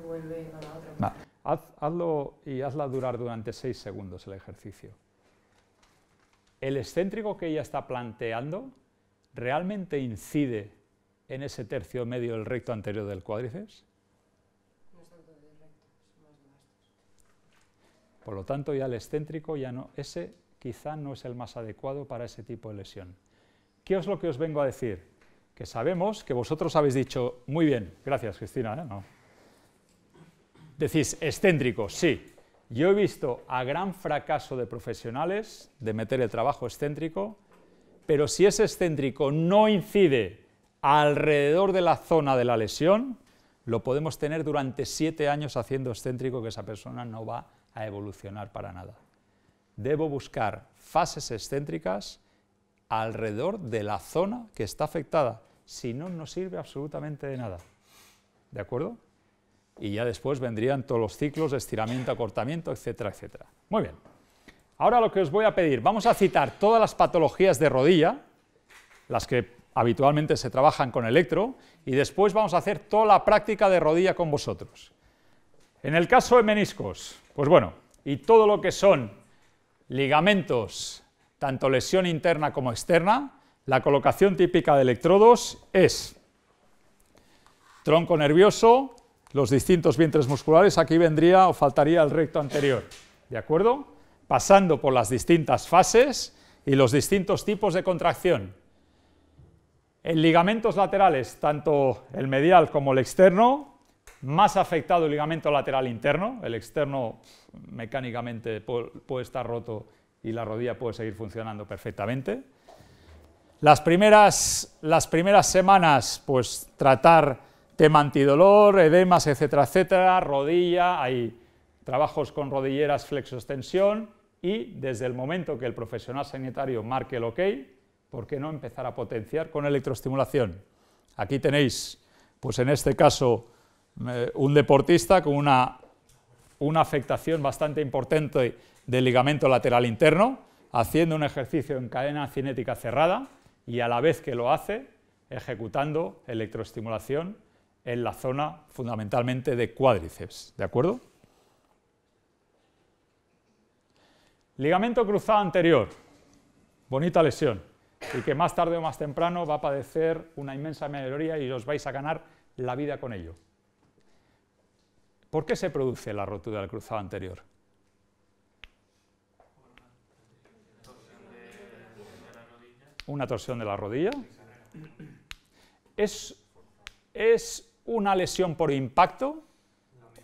vuelve a la otra. hazlo y hazla durar durante seis segundos el ejercicio. El excéntrico que ella está planteando realmente incide en ese tercio medio del recto anterior del cuádriceps. Por lo tanto, ya el excéntrico ya no, ese quizá no es el más adecuado para ese tipo de lesión. ¿Qué es lo que os vengo a decir? Que sabemos que vosotros habéis dicho, muy bien, gracias Cristina, ¿eh? no, Decís, excéntrico, sí. Yo he visto a gran fracaso de profesionales de meter el trabajo excéntrico, pero si ese excéntrico no incide alrededor de la zona de la lesión, lo podemos tener durante siete años haciendo excéntrico que esa persona no va a evolucionar para nada. Debo buscar fases excéntricas alrededor de la zona que está afectada, si no, no sirve absolutamente de nada. ¿De acuerdo? y ya después vendrían todos los ciclos de estiramiento, acortamiento, etcétera, etcétera. Muy bien. Ahora lo que os voy a pedir, vamos a citar todas las patologías de rodilla, las que habitualmente se trabajan con electro, y después vamos a hacer toda la práctica de rodilla con vosotros. En el caso de meniscos, pues bueno, y todo lo que son ligamentos, tanto lesión interna como externa, la colocación típica de electrodos es tronco nervioso, los distintos vientres musculares, aquí vendría o faltaría el recto anterior, ¿de acuerdo? Pasando por las distintas fases y los distintos tipos de contracción. En ligamentos laterales, tanto el medial como el externo, más afectado el ligamento lateral interno, el externo mecánicamente puede estar roto y la rodilla puede seguir funcionando perfectamente. Las primeras, las primeras semanas, pues tratar tema antidolor, edemas, etcétera, etcétera, rodilla, hay trabajos con rodilleras flexoextensión y desde el momento que el profesional sanitario marque el ok, ¿por qué no empezar a potenciar con electroestimulación? Aquí tenéis, pues en este caso, un deportista con una, una afectación bastante importante del ligamento lateral interno, haciendo un ejercicio en cadena cinética cerrada y a la vez que lo hace, ejecutando electroestimulación en la zona fundamentalmente de cuádriceps, ¿de acuerdo? Ligamento cruzado anterior, bonita lesión, y que más tarde o más temprano va a padecer una inmensa mayoría y os vais a ganar la vida con ello. ¿Por qué se produce la rotura del cruzado anterior? Una torsión de la rodilla. Es, es una lesión por impacto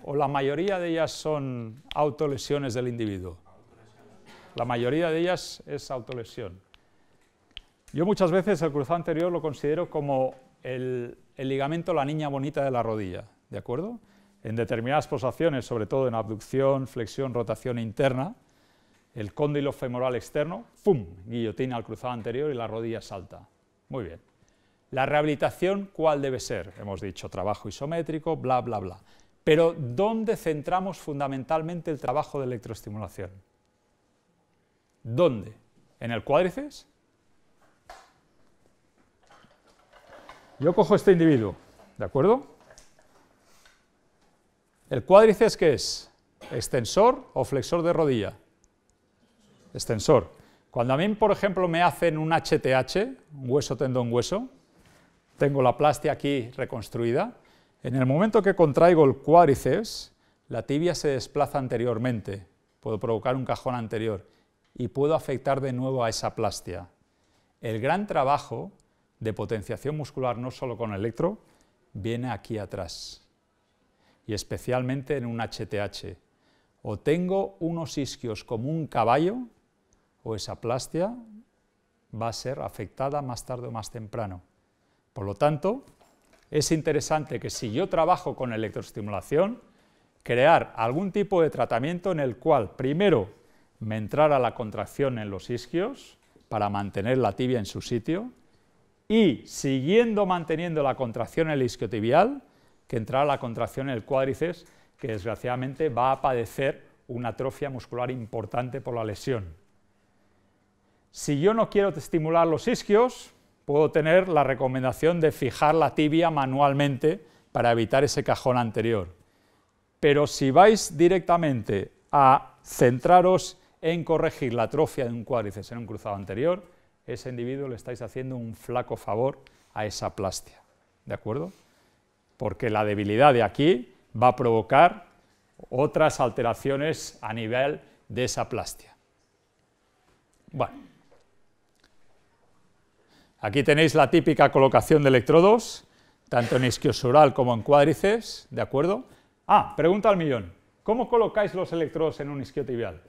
o la mayoría de ellas son autolesiones del individuo. La mayoría de ellas es autolesión. Yo muchas veces el cruzado anterior lo considero como el, ligamento, la niña bonita de la rodilla, ¿de acuerdo? En determinadas posaciones, sobre todo en abducción, flexión, rotación interna, el cóndilo femoral externo, ¡pum!, guillotina al cruzado anterior y la rodilla salta. Muy bien. La rehabilitación, ¿cuál debe ser? Hemos dicho trabajo isométrico, bla, bla, bla. Pero ¿dónde centramos fundamentalmente el trabajo de electroestimulación? ¿Dónde? ¿En el cuádriceps? Yo cojo este individuo, ¿de acuerdo? ¿El cuádriceps qué es? ¿Extensor o flexor de rodilla? Extensor. Cuando a mí, por ejemplo, me hacen un HTH, un hueso, tendón, hueso, tengo la plastia aquí reconstruida, en el momento que contraigo el cuádriceps, la tibia se desplaza anteriormente, puedo provocar un cajón anterior y puedo afectar de nuevo a esa plastia. El gran trabajo de potenciación muscular, no solo con electro, viene aquí atrás, y especialmente en un HTH. O tengo unos isquios como un caballo, o esa plastia va a ser afectada más tarde o más temprano. Por lo tanto, es interesante que si yo trabajo con electroestimulación, crear algún tipo de tratamiento en el cual primero me entrara la contracción en los isquios para mantener la tibia en su sitio y siguiendo manteniendo la contracción en el isquiotibial, que entrara la contracción en el cuádriceps, que desgraciadamente va a padecer una atrofia muscular importante por la lesión. Si yo no quiero estimular los isquios, puedo tener la recomendación de fijar la tibia manualmente para evitar ese cajón anterior. Pero si vais directamente a centraros en corregir la atrofia de un cuádriceps en un cruzado anterior, ese individuo le estáis haciendo un flaco favor a esa plastia, ¿de acuerdo? Porque la debilidad de aquí va a provocar otras alteraciones a nivel de esa plastia. Bueno, Aquí tenéis la típica colocación de electrodos, tanto en isquiosural como en cuádrices, ¿de acuerdo? Ah, pregunta al millón. ¿Cómo colocáis los electrodos en un tibial?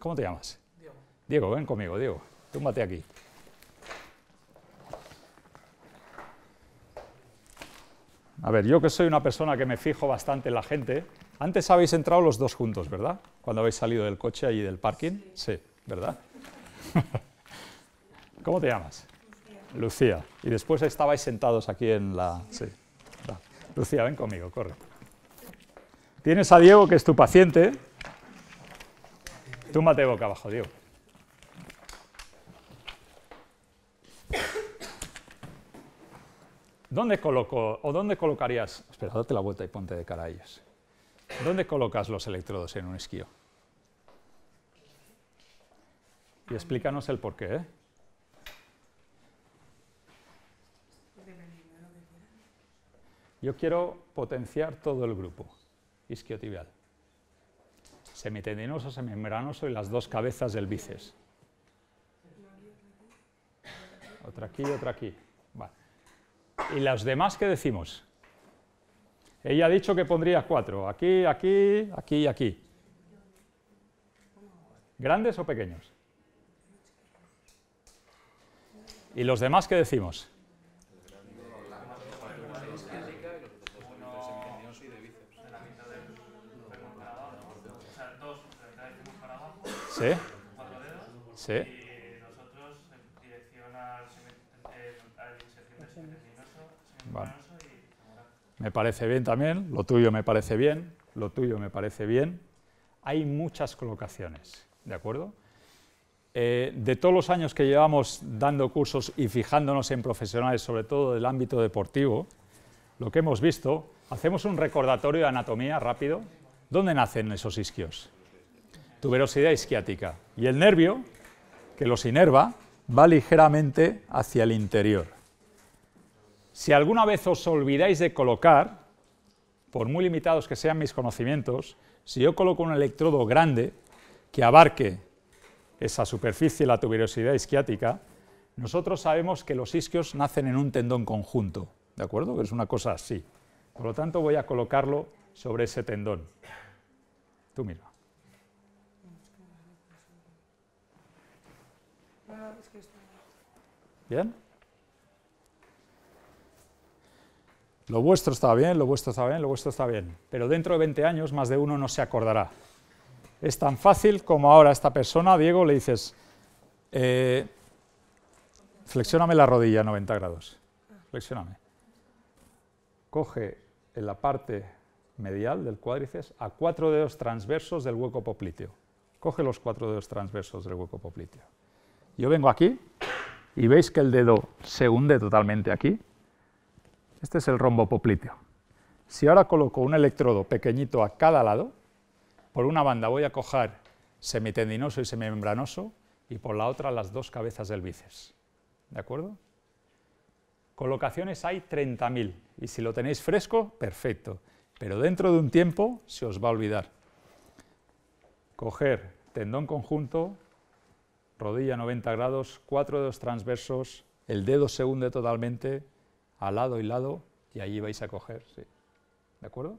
¿Cómo te llamas? Diego. Diego, ven conmigo, Diego. Túmbate aquí. A ver, yo que soy una persona que me fijo bastante en la gente, antes habéis entrado los dos juntos, ¿verdad? Cuando habéis salido del coche allí del parking. sí ¿verdad? ¿Cómo te llamas? Lucía. Y después estabais sentados aquí en la... Sí. Lucía, ven conmigo, corre. Tienes a Diego, que es tu paciente. tú mate boca abajo, Diego. ¿Dónde coloco, o dónde colocarías, espera, date la vuelta y ponte de cara a ellos. ¿Dónde colocas los electrodos en un esquío? Y explícanos el porqué, ¿eh? Yo quiero potenciar todo el grupo isquiotibial. Semitendinoso, semimembranoso y las dos cabezas del bíceps. Otra aquí, otra aquí. ¿Y los demás qué decimos? Ella ha dicho que pondría cuatro. Aquí, aquí, aquí y aquí. ¿Grandes o pequeños? ¿Y los demás qué decimos? Sí. Sí. Me parece bien también, lo tuyo me parece bien, lo tuyo me parece bien. Hay muchas colocaciones, ¿de acuerdo? Eh, de todos los años que llevamos dando cursos y fijándonos en profesionales, sobre todo del ámbito deportivo, lo que hemos visto, hacemos un recordatorio de anatomía rápido. ¿Dónde nacen esos isquios? tuberosidad isquiática. Y el nervio, que los inerva, va ligeramente hacia el interior. Si alguna vez os olvidáis de colocar, por muy limitados que sean mis conocimientos, si yo coloco un electrodo grande que abarque esa superficie, la tuberosidad isquiática, nosotros sabemos que los isquios nacen en un tendón conjunto, ¿de acuerdo? Es una cosa así. Por lo tanto, voy a colocarlo sobre ese tendón. Tú mira. Lo vuestro está bien, lo vuestro está bien, lo vuestro está bien. Pero dentro de 20 años más de uno no se acordará. Es tan fácil como ahora esta persona, Diego, le dices, eh, flexióname la rodilla a 90 grados, flexióname. Coge en la parte medial del cuádriceps a cuatro dedos transversos del hueco popliteo. Coge los cuatro dedos transversos del hueco popliteo. Yo vengo aquí, y veis que el dedo se hunde totalmente aquí, este es el rombo popliteo. Si ahora coloco un electrodo pequeñito a cada lado, por una banda voy a coger semitendinoso y semimembranoso y por la otra las dos cabezas del bíceps. ¿De acuerdo? Colocaciones hay 30.000 y si lo tenéis fresco, perfecto, pero dentro de un tiempo se os va a olvidar. Coger tendón conjunto, rodilla 90 grados, cuatro dedos transversos, el dedo se hunde totalmente a lado y lado y allí vais a coger, ¿de acuerdo?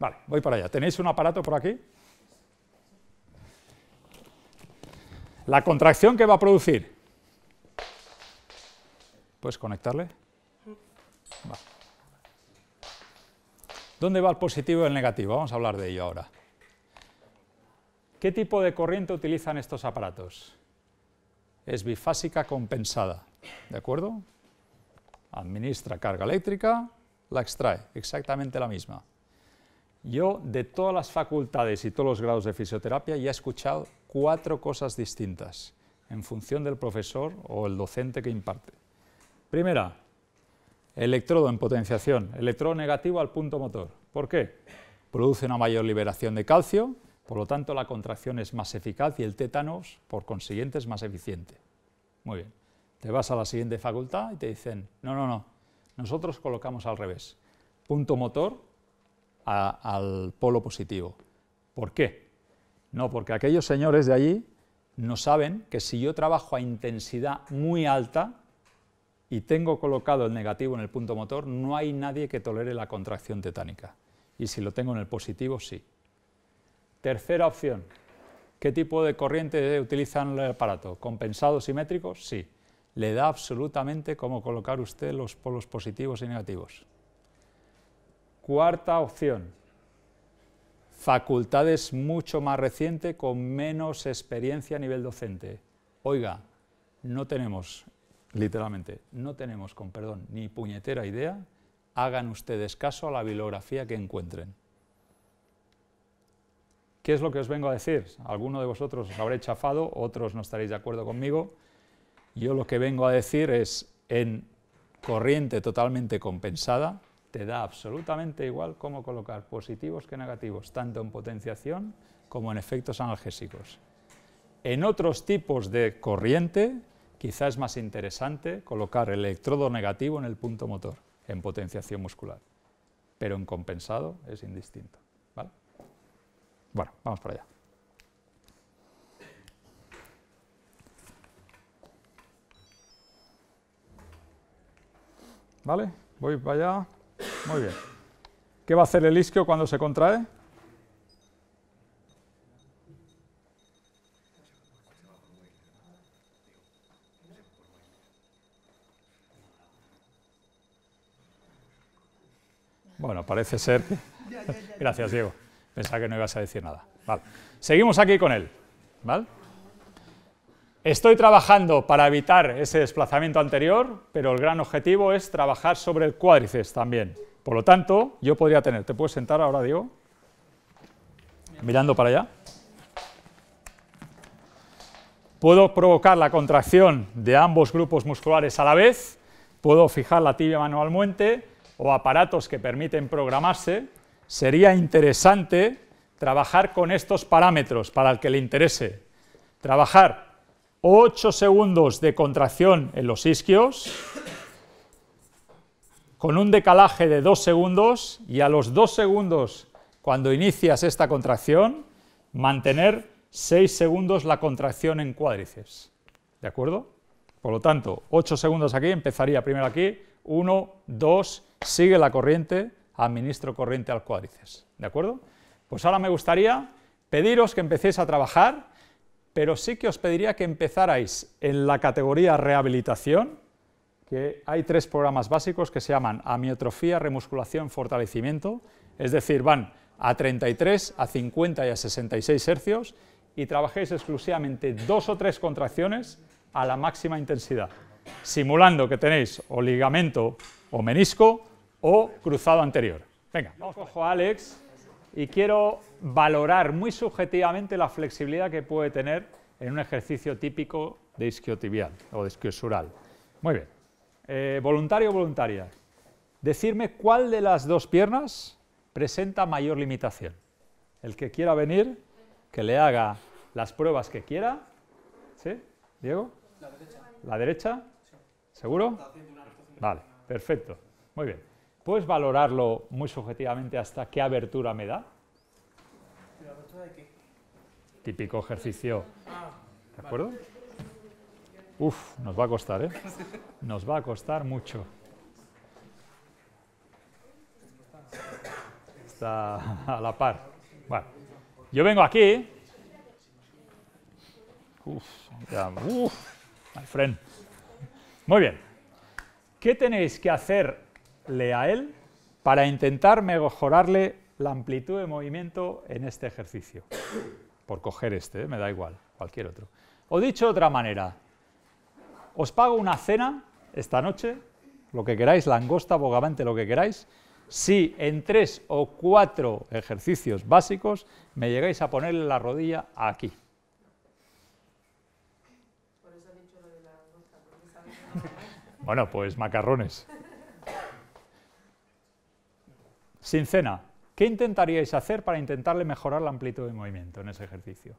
Vale, voy para allá. ¿Tenéis un aparato por aquí? La contracción que va a producir ¿Puedes conectarle? ¿Dónde va el positivo y el negativo? Vamos a hablar de ello ahora. ¿Qué tipo de corriente utilizan estos aparatos? Es bifásica compensada, ¿de acuerdo? Administra carga eléctrica, la extrae, exactamente la misma. Yo, de todas las facultades y todos los grados de fisioterapia, ya he escuchado cuatro cosas distintas en función del profesor o el docente que imparte. Primera, electrodo en potenciación, electrodo negativo al punto motor. ¿Por qué? Produce una mayor liberación de calcio, por lo tanto la contracción es más eficaz y el tétanos, por consiguiente, es más eficiente. Muy bien. Te vas a la siguiente facultad y te dicen, no, no, no, nosotros colocamos al revés, punto motor al polo positivo. ¿Por qué? No, porque aquellos señores de allí no saben que si yo trabajo a intensidad muy alta, y tengo colocado el negativo en el punto motor, no hay nadie que tolere la contracción tetánica. Y si lo tengo en el positivo, sí. Tercera opción. ¿Qué tipo de corriente utilizan el aparato? ¿Compensado simétrico? Sí. Le da absolutamente cómo colocar usted los polos positivos y negativos. Cuarta opción. Facultades mucho más reciente con menos experiencia a nivel docente. Oiga, no tenemos literalmente, no tenemos, con perdón, ni puñetera idea, hagan ustedes caso a la bibliografía que encuentren. ¿Qué es lo que os vengo a decir? Alguno de vosotros os habré chafado, otros no estaréis de acuerdo conmigo. Yo lo que vengo a decir es, en corriente totalmente compensada, te da absolutamente igual cómo colocar positivos que negativos, tanto en potenciación como en efectos analgésicos. En otros tipos de corriente, quizás es más interesante colocar el electrodo negativo en el punto motor, en potenciación muscular, pero en compensado es indistinto. Bueno, vamos para allá. ¿Vale? Voy para allá. Muy bien. ¿Qué va a hacer el isquio cuando se contrae? Bueno, parece ser... Gracias, Diego. Pensaba que no ibas a decir nada. Seguimos aquí con él. Estoy trabajando para evitar ese desplazamiento anterior, pero el gran objetivo es trabajar sobre el cuádriceps también. Por lo tanto, yo podría tener... ¿Te puedes sentar ahora, Diego? Mirando para allá. Puedo provocar la contracción de ambos grupos musculares a la vez, puedo fijar la tibia manualmente o aparatos que permiten programarse, sería interesante trabajar con estos parámetros para el que le interese. Trabajar 8 segundos de contracción en los isquios, con un decalaje de 2 segundos y a los 2 segundos cuando inicias esta contracción, mantener 6 segundos la contracción en cuádrices. ¿De acuerdo? Por lo tanto, 8 segundos aquí, empezaría primero aquí, 1, 2, sigue la corriente, administro corriente al cuádriceps, ¿de acuerdo? Pues ahora me gustaría pediros que empecéis a trabajar, pero sí que os pediría que empezarais en la categoría rehabilitación, que hay tres programas básicos que se llaman amiotrofía, remusculación, fortalecimiento, es decir, van a 33, a 50 y a 66 hercios y trabajéis exclusivamente dos o tres contracciones a la máxima intensidad, simulando que tenéis o ligamento o menisco o cruzado anterior. Venga, vamos cojo a Alex y quiero valorar muy subjetivamente la flexibilidad que puede tener en un ejercicio típico de isquiotibial o de isquiosural. Muy bien. Eh, voluntario o voluntaria, decirme cuál de las dos piernas presenta mayor limitación. El que quiera venir, que le haga las pruebas que quiera. ¿Sí? ¿Diego? La derecha. ¿La derecha? ¿Seguro? Vale, perfecto. Muy bien. ¿Puedes valorarlo muy subjetivamente hasta qué abertura me da? Típico ejercicio. Ah, ¿De acuerdo? Uf, nos va a costar, ¿eh? Nos va a costar mucho. Está a la par. Bueno, yo vengo aquí. Uf, ya, uf, my friend. Muy bien. ¿Qué tenéis que hacer a él para intentar mejorarle la amplitud de movimiento en este ejercicio. Por coger este, ¿eh? me da igual, cualquier otro. O dicho de otra manera, os pago una cena esta noche, lo que queráis, langosta, bogavante, lo que queráis, si en tres o cuatro ejercicios básicos me llegáis a ponerle la rodilla aquí. bueno, pues macarrones. Sin cena, ¿qué intentaríais hacer para intentarle mejorar la amplitud de movimiento en ese ejercicio?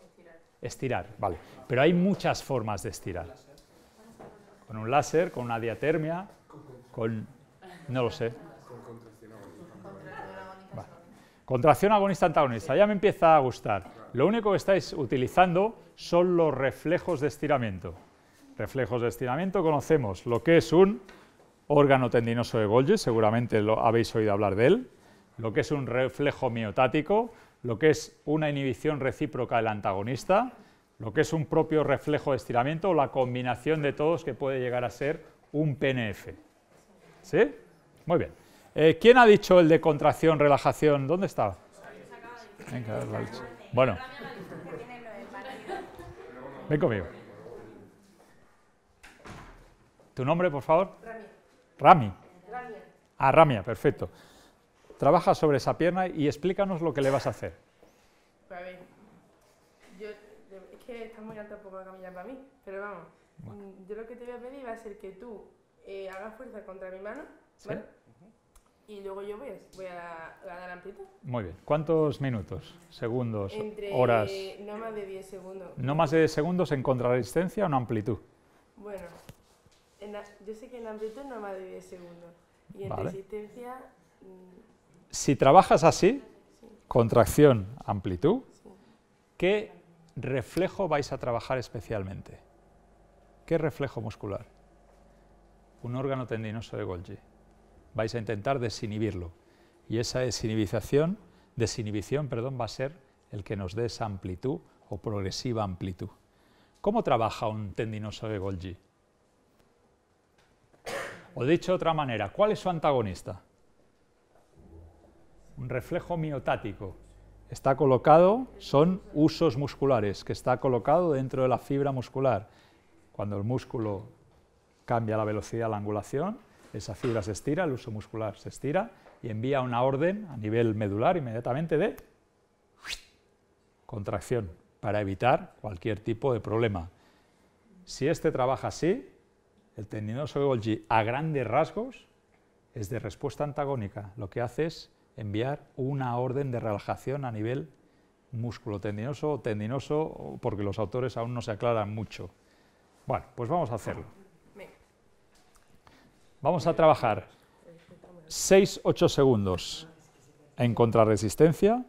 Estirar. Estirar, vale. Pero hay muchas formas de estirar. Con un láser, con una diatermia, con... no lo sé. Contracción agonista-antagonista, ya me empieza a gustar. Lo único que estáis utilizando son los reflejos de estiramiento. Reflejos de estiramiento conocemos lo que es un órgano tendinoso de Golgi, seguramente lo habéis oído hablar de él, lo que es un reflejo miotático, lo que es una inhibición recíproca del antagonista, lo que es un propio reflejo de estiramiento o la combinación de todos que puede llegar a ser un PNF. ¿Sí? Muy bien. Eh, ¿Quién ha dicho el de contracción, relajación? ¿Dónde está? Venga, bueno. Ven conmigo. ¿Tu nombre, por favor? Rami. A Ah, Ramia, perfecto. Trabaja sobre esa pierna y explícanos lo que le vas a hacer. Pues a ver, yo, es que está muy alto poco a para mí, pero vamos, mm, yo lo que te voy a pedir va a ser que tú eh, hagas fuerza contra mi mano, ¿vale? Y luego yo voy a, voy amplitud. Muy bien. ¿Cuántos minutos? ¿Segundos? Entre, ¿Horas? No más de 10 segundos. ¿No más de 10 segundos en contrarresistencia o en amplitud? Bueno, yo sé que en amplitud no de 10 Y en mm, si trabajas así, contracción, amplitud, ¿qué reflejo vais a trabajar especialmente? ¿Qué reflejo muscular? Un órgano tendinoso de Golgi. Vais a intentar desinhibirlo. Y esa desinhibición, desinhibición perdón, va a ser el que nos dé esa amplitud o progresiva amplitud. ¿Cómo trabaja un tendinoso de Golgi? O dicho de otra manera, ¿cuál es su antagonista? Un reflejo miotático. Está colocado, son usos musculares, que está colocado dentro de la fibra muscular. Cuando el músculo cambia la velocidad, de la angulación, esa fibra se estira, el uso muscular se estira y envía una orden a nivel medular inmediatamente de contracción para evitar cualquier tipo de problema. Si este trabaja así, el tendinoso de Golgi, a grandes rasgos, es de respuesta antagónica. Lo que hace es enviar una orden de relajación a nivel músculo tendinoso o tendinoso, porque los autores aún no se aclaran mucho. Bueno, pues vamos a hacerlo. Vamos a trabajar 6-8 segundos en contrarresistencia,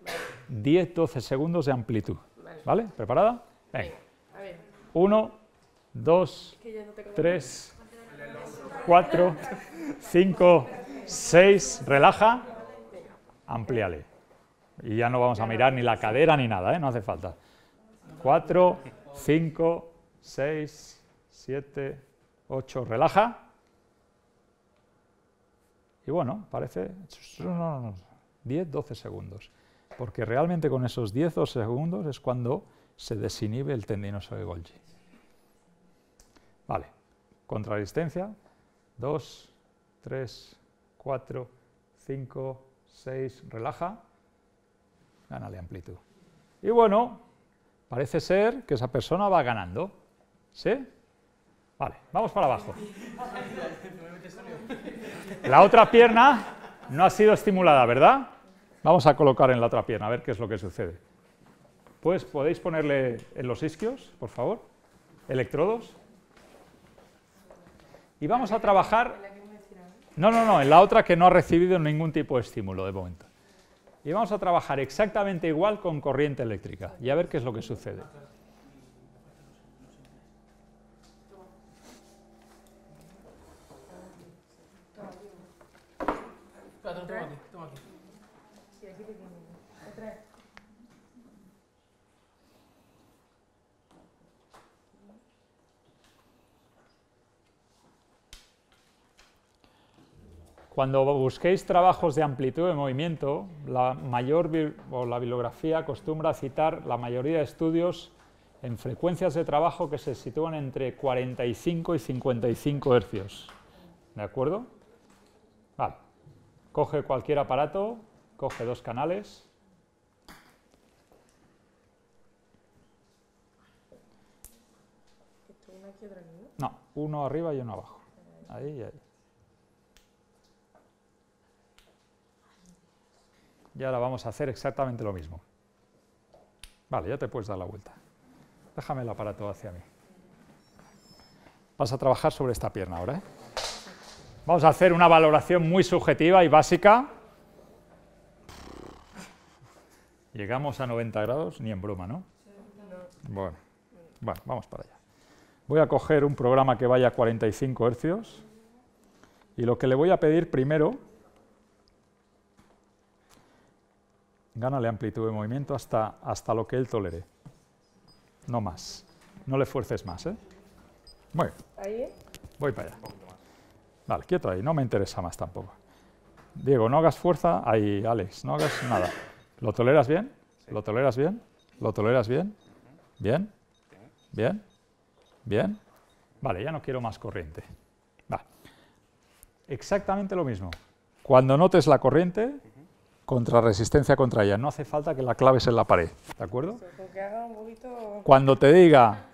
10-12 segundos de amplitud. ¿Vale? ¿Preparada? Venga. 1, 2, 3, 4, 5, 6, relaja, amplíale. Y ya no vamos a mirar ni la cadera ni nada, ¿eh? no hace falta. 4, 5, 6, 7, 8, relaja. Y bueno, parece 10, 12 segundos. Porque realmente con esos 10, 12 segundos es cuando se desinhibe el tendinoso de Golgi. Vale, Contradistencia dos tres cuatro cinco seis relaja, gánale amplitud. Y bueno, parece ser que esa persona va ganando, ¿sí? Vale, vamos para abajo. La otra pierna no ha sido estimulada, ¿verdad? Vamos a colocar en la otra pierna, a ver qué es lo que sucede. Pues podéis ponerle en los isquios, por favor, electrodos. Y vamos a trabajar... No, no, no, en la otra que no ha recibido ningún tipo de estímulo de momento. Y vamos a trabajar exactamente igual con corriente eléctrica y a ver qué es lo que sucede. Cuando busquéis trabajos de amplitud de movimiento, la mayor la bibliografía acostumbra a citar la mayoría de estudios en frecuencias de trabajo que se sitúan entre 45 y 55 hercios. ¿De acuerdo? Vale. Coge cualquier aparato, coge dos canales. No, uno arriba y uno abajo. Ahí y ahí. y ahora vamos a hacer exactamente lo mismo. Vale, ya te puedes dar la vuelta. Déjame el aparato hacia mí. Vas a trabajar sobre esta pierna ahora. ¿eh? Vamos a hacer una valoración muy subjetiva y básica. Llegamos a 90 grados, ni en broma, ¿no? Bueno, bueno vamos para allá. Voy a coger un programa que vaya a 45 hercios y lo que le voy a pedir primero gánale amplitud de movimiento hasta, hasta lo que él tolere. No más. No le fuerces más, ¿eh? Muy bien. ¿Ahí? ¿eh? Voy para allá. Vale, quieto ahí, no me interesa más tampoco. Diego, no hagas fuerza ahí, Alex, no hagas nada. ¿Lo toleras bien? ¿Lo toleras bien? ¿Lo toleras bien? ¿Bien? ¿Bien? ¿Bien? Vale, ya no quiero más corriente. Va. Exactamente lo mismo. Cuando notes la corriente, contra resistencia contra ella. No hace falta que la claves en la pared, ¿de acuerdo? Cuando te diga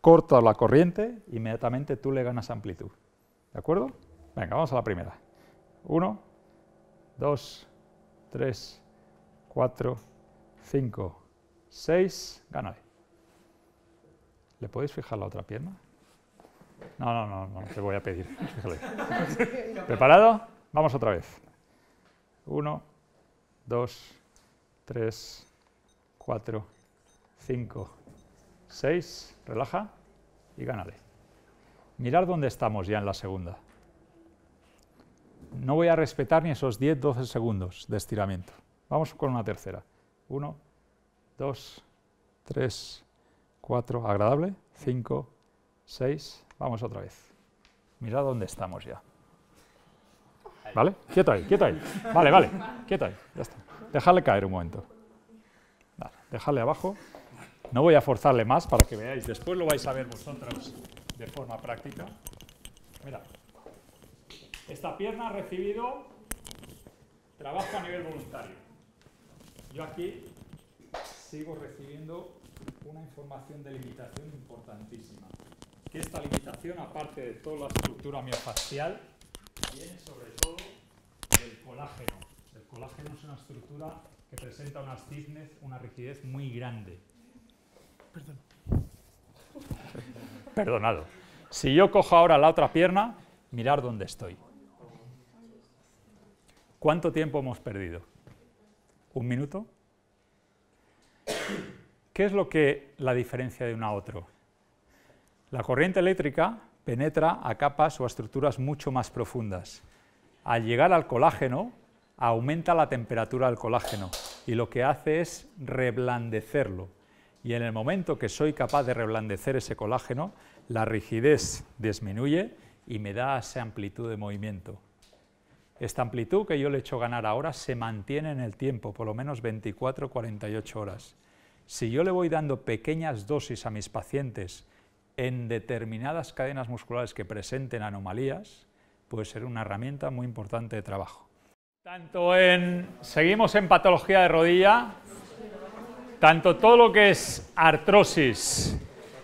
corta la corriente, inmediatamente tú le ganas amplitud, ¿de acuerdo? Venga, vamos a la primera. Uno, dos, tres, cuatro, cinco, seis, gánale. ¿Le podéis fijar la otra pierna? No, no, no, no te voy a pedir. ¿Preparado? Vamos otra vez. Uno, 2, 3, 4, 5, 6, relaja y gánale. Mirar dónde estamos ya en la segunda. No voy a respetar ni esos 10, 12 segundos de estiramiento. Vamos con una tercera. 1, 2, 3, 4, agradable, 5, 6, vamos otra vez. Mirad dónde estamos ya. ¿Vale? Quieto ahí, quieto ahí. Vale, vale, quieto ahí, ya está. dejadle caer un momento. Vale, abajo. No voy a forzarle más para que veáis, después lo vais a ver vosotros de forma práctica. Mira, esta pierna ha recibido trabajo a nivel voluntario. Yo aquí sigo recibiendo una información de limitación importantísima. Que esta limitación, aparte de toda la estructura miofascial, sobre todo el colágeno. El colágeno es una estructura que presenta una stiffness, una rigidez muy grande. Perdón. Perdonado. Si yo cojo ahora la otra pierna, mirar dónde estoy. ¿Cuánto tiempo hemos perdido? ¿Un minuto? ¿Qué es lo que la diferencia de una a otro? La corriente eléctrica penetra a capas o a estructuras mucho más profundas. Al llegar al colágeno, aumenta la temperatura del colágeno y lo que hace es reblandecerlo. Y en el momento que soy capaz de reblandecer ese colágeno, la rigidez disminuye y me da esa amplitud de movimiento. Esta amplitud que yo le he hecho ganar ahora se mantiene en el tiempo, por lo menos 24-48 horas. Si yo le voy dando pequeñas dosis a mis pacientes en determinadas cadenas musculares que presenten anomalías puede ser una herramienta muy importante de trabajo. Tanto en, seguimos en patología de rodilla, tanto todo lo que es artrosis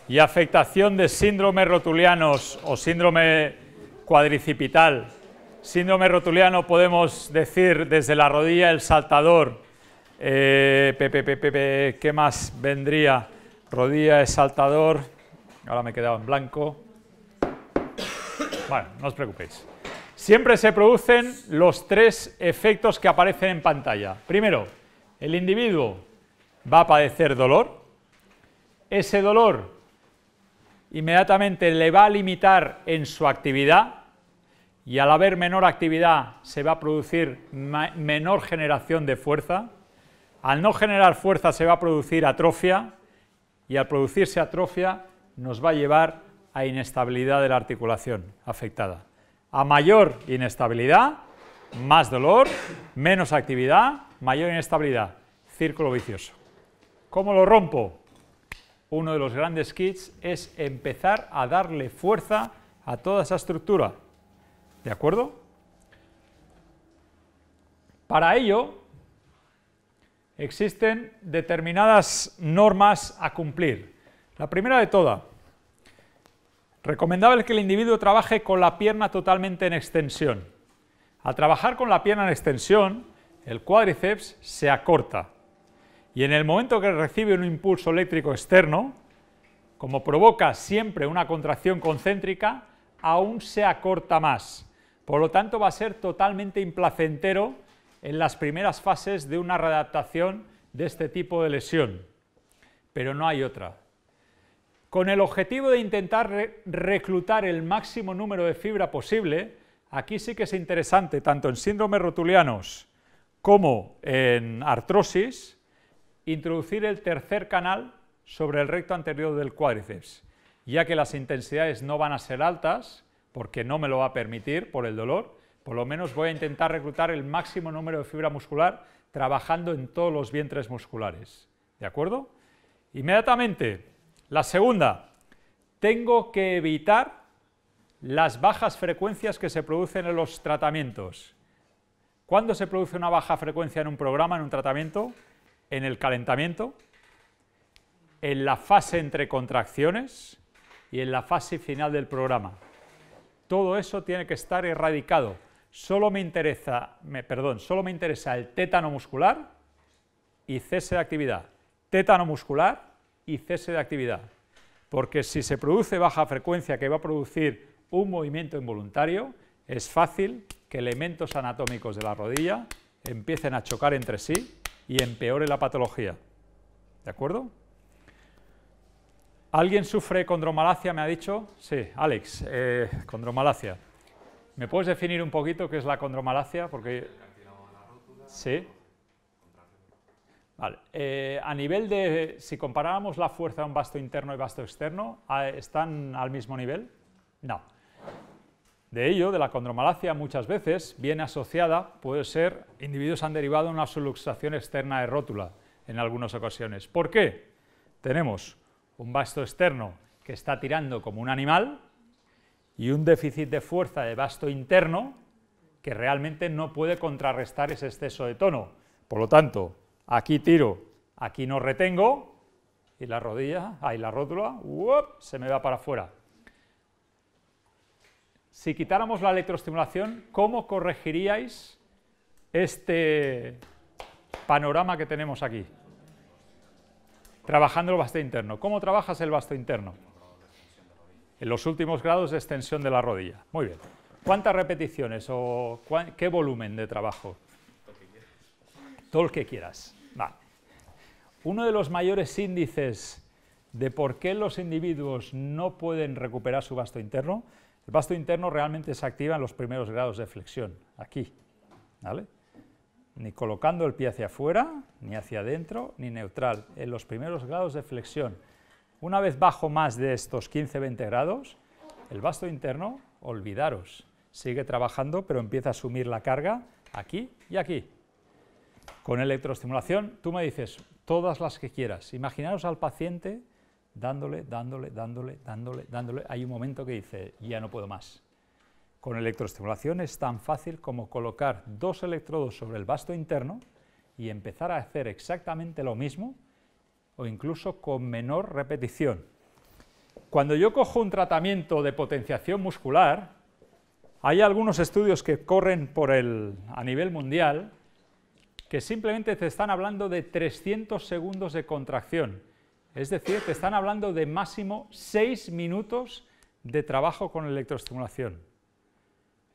y afectación de síndromes rotulianos o síndrome cuadricipital, síndrome rotuliano podemos decir desde la rodilla el saltador, eh, ¿qué más vendría? Rodilla, el saltador, Ahora me he quedado en blanco. Bueno, no os preocupéis. Siempre se producen los tres efectos que aparecen en pantalla. Primero, el individuo va a padecer dolor. Ese dolor inmediatamente le va a limitar en su actividad y al haber menor actividad se va a producir menor generación de fuerza. Al no generar fuerza se va a producir atrofia y al producirse atrofia nos va a llevar a inestabilidad de la articulación afectada. A mayor inestabilidad, más dolor, menos actividad, mayor inestabilidad. Círculo vicioso. ¿Cómo lo rompo? Uno de los grandes kits es empezar a darle fuerza a toda esa estructura. ¿De acuerdo? Para ello existen determinadas normas a cumplir. La primera de todas, recomendable es que el individuo trabaje con la pierna totalmente en extensión. Al trabajar con la pierna en extensión, el cuádriceps se acorta y en el momento que recibe un impulso eléctrico externo, como provoca siempre una contracción concéntrica, aún se acorta más. Por lo tanto, va a ser totalmente implacentero en las primeras fases de una readaptación de este tipo de lesión. Pero no hay otra. Con el objetivo de intentar reclutar el máximo número de fibra posible, aquí sí que es interesante, tanto en síndromes rotulianos como en artrosis, introducir el tercer canal sobre el recto anterior del cuádriceps, ya que las intensidades no van a ser altas, porque no me lo va a permitir por el dolor, por lo menos voy a intentar reclutar el máximo número de fibra muscular trabajando en todos los vientres musculares. ¿De acuerdo? Inmediatamente la segunda, tengo que evitar las bajas frecuencias que se producen en los tratamientos. ¿Cuándo se produce una baja frecuencia en un programa, en un tratamiento? En el calentamiento, en la fase entre contracciones y en la fase final del programa. Todo eso tiene que estar erradicado. Solo me interesa, me, perdón, solo me interesa el tétano muscular y cese de actividad. Tétano muscular y cese de actividad, porque si se produce baja frecuencia que va a producir un movimiento involuntario, es fácil que elementos anatómicos de la rodilla empiecen a chocar entre sí y empeore la patología. ¿De acuerdo? ¿Alguien sufre condromalacia, me ha dicho? Sí, Alex, eh, condromalacia. ¿Me puedes definir un poquito qué es la condromalacia? Porque... Sí. Eh, a nivel de, si comparábamos la fuerza de un vasto interno y vasto externo, ¿están al mismo nivel? No. De ello, de la condromalacia muchas veces viene asociada, puede ser, individuos han derivado una subluxación externa de rótula en algunas ocasiones. ¿Por qué? Tenemos un vasto externo que está tirando como un animal y un déficit de fuerza de vasto interno que realmente no puede contrarrestar ese exceso de tono. Por lo tanto, aquí tiro, aquí no retengo, y la rodilla, ahí la rótula, se me va para afuera. Si quitáramos la electroestimulación, ¿cómo corregiríais este panorama que tenemos aquí? Trabajando el vasto interno. ¿Cómo trabajas el vasto interno? En los últimos grados de extensión de la rodilla. Muy bien. ¿Cuántas repeticiones o qué volumen de trabajo? Todo el que quieras. Vale. Uno de los mayores índices de por qué los individuos no pueden recuperar su vasto interno, el vasto interno realmente se activa en los primeros grados de flexión, aquí, ¿vale? Ni colocando el pie hacia afuera, ni hacia adentro, ni neutral, en los primeros grados de flexión. Una vez bajo más de estos 15-20 grados, el vasto interno, olvidaros, sigue trabajando, pero empieza a asumir la carga aquí y aquí. Con electroestimulación, tú me dices, todas las que quieras. Imaginaros al paciente dándole, dándole, dándole, dándole, dándole. Hay un momento que dice, ya no puedo más. Con electroestimulación es tan fácil como colocar dos electrodos sobre el vasto interno y empezar a hacer exactamente lo mismo o incluso con menor repetición. Cuando yo cojo un tratamiento de potenciación muscular, hay algunos estudios que corren por a nivel mundial que simplemente te están hablando de 300 segundos de contracción. Es decir, te están hablando de máximo 6 minutos de trabajo con electroestimulación.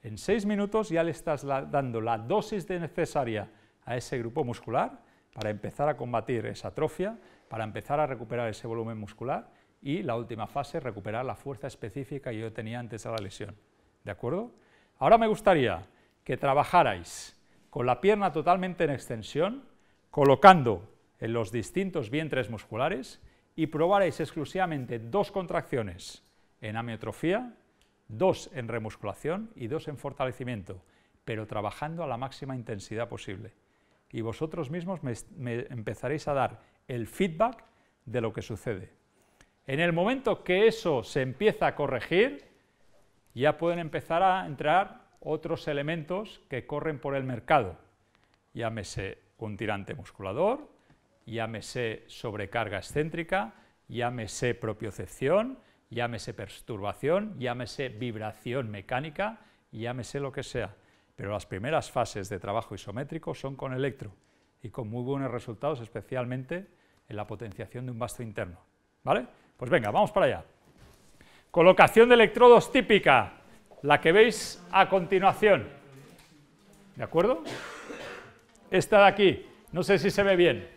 En 6 minutos ya le estás dando la dosis de necesaria a ese grupo muscular para empezar a combatir esa atrofia, para empezar a recuperar ese volumen muscular y la última fase, recuperar la fuerza específica que yo tenía antes de la lesión. ¿De acuerdo? Ahora me gustaría que trabajarais con la pierna totalmente en extensión, colocando en los distintos vientres musculares y probaréis exclusivamente dos contracciones en amiotrofía, dos en remusculación y dos en fortalecimiento, pero trabajando a la máxima intensidad posible. Y vosotros mismos me, empezaréis a dar el feedback de lo que sucede. En el momento que eso se empieza a corregir, ya pueden empezar a entrar otros elementos que corren por el mercado. Llámese un tirante musculador, llámese sobrecarga excéntrica, llámese propiocepción, llámese perturbación, llámese vibración mecánica, llámese lo que sea. Pero las primeras fases de trabajo isométrico son con electro y con muy buenos resultados, especialmente en la potenciación de un vasto interno. ¿Vale? Pues venga, vamos para allá. Colocación de electrodos típica la que veis a continuación. ¿De acuerdo? Esta de aquí, no sé si se ve bien.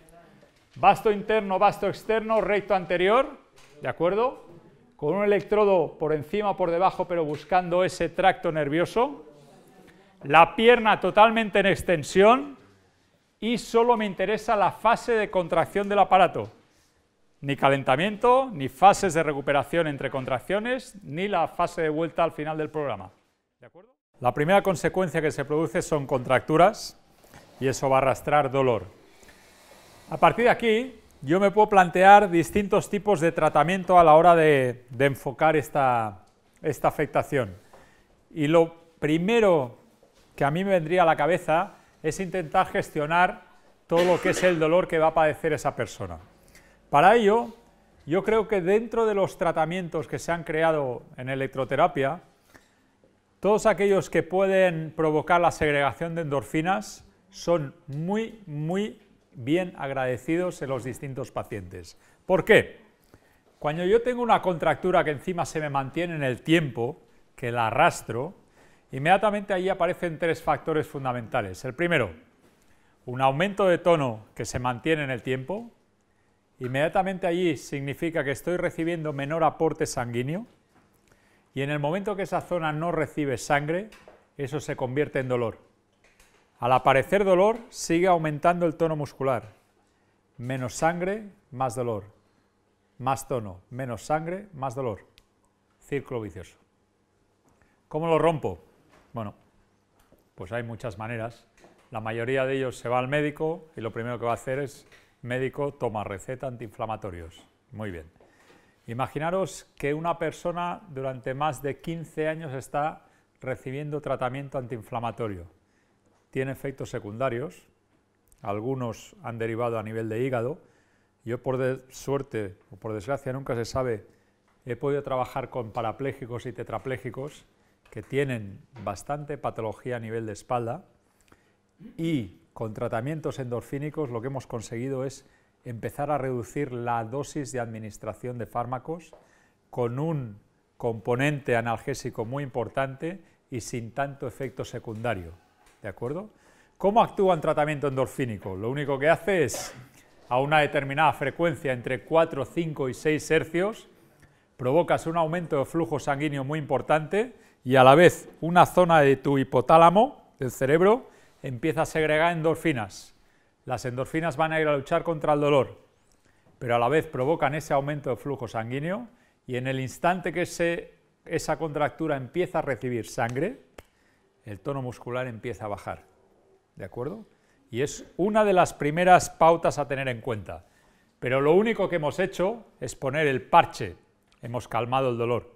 basto interno, vasto externo, recto anterior, ¿de acuerdo? Con un electrodo por encima o por debajo, pero buscando ese tracto nervioso. La pierna totalmente en extensión y solo me interesa la fase de contracción del aparato. Ni calentamiento, ni fases de recuperación entre contracciones, ni la fase de vuelta al final del programa. La primera consecuencia que se produce son contracturas y eso va a arrastrar dolor. A partir de aquí, yo me puedo plantear distintos tipos de tratamiento a la hora de, enfocar esta afectación. Y lo primero que a mí me vendría a la cabeza es intentar gestionar todo lo que es el dolor que va a padecer esa persona. Para ello, yo creo que dentro de los tratamientos que se han creado en electroterapia, todos aquellos que pueden provocar la segregación de endorfinas son muy, muy bien agradecidos en los distintos pacientes. ¿Por qué? Cuando yo tengo una contractura que encima se me mantiene en el tiempo, que la arrastro, inmediatamente ahí aparecen tres factores fundamentales. El primero, un aumento de tono que se mantiene en el tiempo, Inmediatamente allí significa que estoy recibiendo menor aporte sanguíneo y en el momento que esa zona no recibe sangre, eso se convierte en dolor. Al aparecer dolor, sigue aumentando el tono muscular. Menos sangre, más dolor. Más tono, menos sangre, más dolor. Círculo vicioso. ¿Cómo lo rompo? Bueno, pues hay muchas maneras. La mayoría de ellos se va al médico y lo primero que va a hacer es médico toma receta antiinflamatorios. Muy bien. Imaginaros que una persona durante más de 15 años está recibiendo tratamiento antiinflamatorio. Tiene efectos secundarios, algunos han derivado a nivel de hígado. Yo por suerte o por desgracia nunca se sabe, he podido trabajar con parapléjicos y tetrapléjicos que tienen bastante patología a nivel de espalda y con tratamientos endorfínicos lo que hemos conseguido es empezar a reducir la dosis de administración de fármacos con un componente analgésico muy importante y sin tanto efecto secundario. ¿De acuerdo? ¿Cómo actúa un tratamiento endorfínico? Lo único que hace es, a una determinada frecuencia, entre 4, 5 y 6 hercios, provocas un aumento de flujo sanguíneo muy importante y a la vez una zona de tu hipotálamo, del cerebro, empieza a segregar endorfinas. Las endorfinas van a ir a luchar contra el dolor, pero a la vez provocan ese aumento de flujo sanguíneo y en el instante que esa contractura empieza a recibir sangre, el tono muscular empieza a bajar. ¿De acuerdo? Y es una de las primeras pautas a tener en cuenta. Pero lo único que hemos hecho es poner el parche. Hemos calmado el dolor.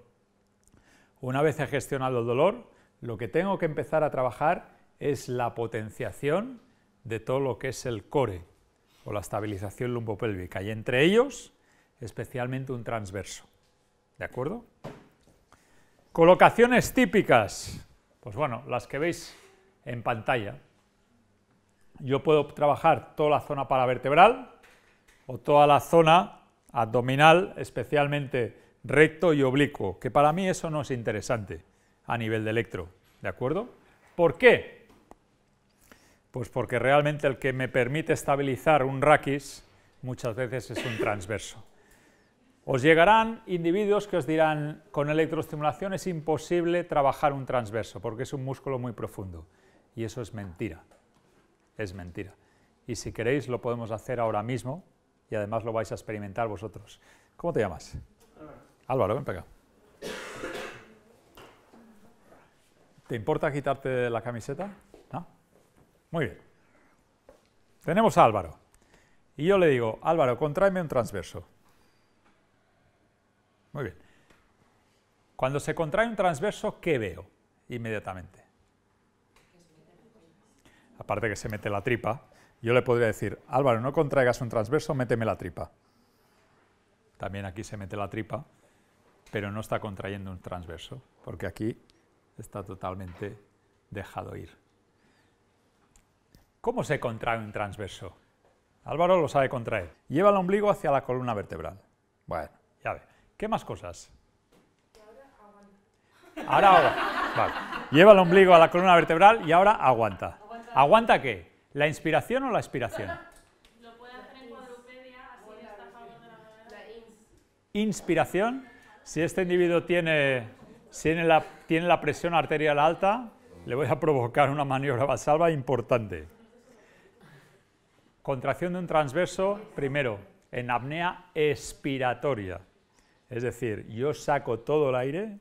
Una vez he gestionado el dolor, lo que tengo que empezar a trabajar es la potenciación de todo lo que es el core o la estabilización lumbopélvica y entre ellos especialmente un transverso. ¿De acuerdo? Colocaciones típicas, pues bueno, las que veis en pantalla. Yo puedo trabajar toda la zona paravertebral o toda la zona abdominal, especialmente recto y oblicuo, que para mí eso no es interesante a nivel de electro, ¿de acuerdo? ¿Por qué? Pues porque realmente el que me permite estabilizar un raquis muchas veces es un transverso. Os llegarán individuos que os dirán, con electroestimulación es imposible trabajar un transverso porque es un músculo muy profundo. Y eso es mentira, es mentira. Y si queréis lo podemos hacer ahora mismo y además lo vais a experimentar vosotros. ¿Cómo te llamas? Álvaro. Álvaro, ven para acá. ¿Te importa quitarte la camiseta? Muy bien. Tenemos a Álvaro. Y yo le digo, Álvaro, contráeme un transverso. Muy bien. Cuando se contrae un transverso, ¿qué veo inmediatamente? Aparte que se mete la tripa, yo le podría decir, Álvaro, no contraigas un transverso, méteme la tripa. También aquí se mete la tripa, pero no está contrayendo un transverso, porque aquí está totalmente dejado ir. ¿Cómo se contrae un transverso? Álvaro lo sabe contraer. Lleva el ombligo hacia la columna vertebral. Bueno, ya ve. ¿Qué más cosas? Ahora ahora. Lleva el ombligo a la columna vertebral y ahora aguanta. ¿Aguanta, qué? ¿La inspiración o la expiración? Lo puede hacer en cuadrupedia, así está de la, Inspiración. Si este individuo tiene, tiene, la, tiene la presión arterial alta, le voy a provocar una maniobra basalva importante. Contracción de un transverso, primero, en apnea expiratoria. Es decir, yo saco todo el aire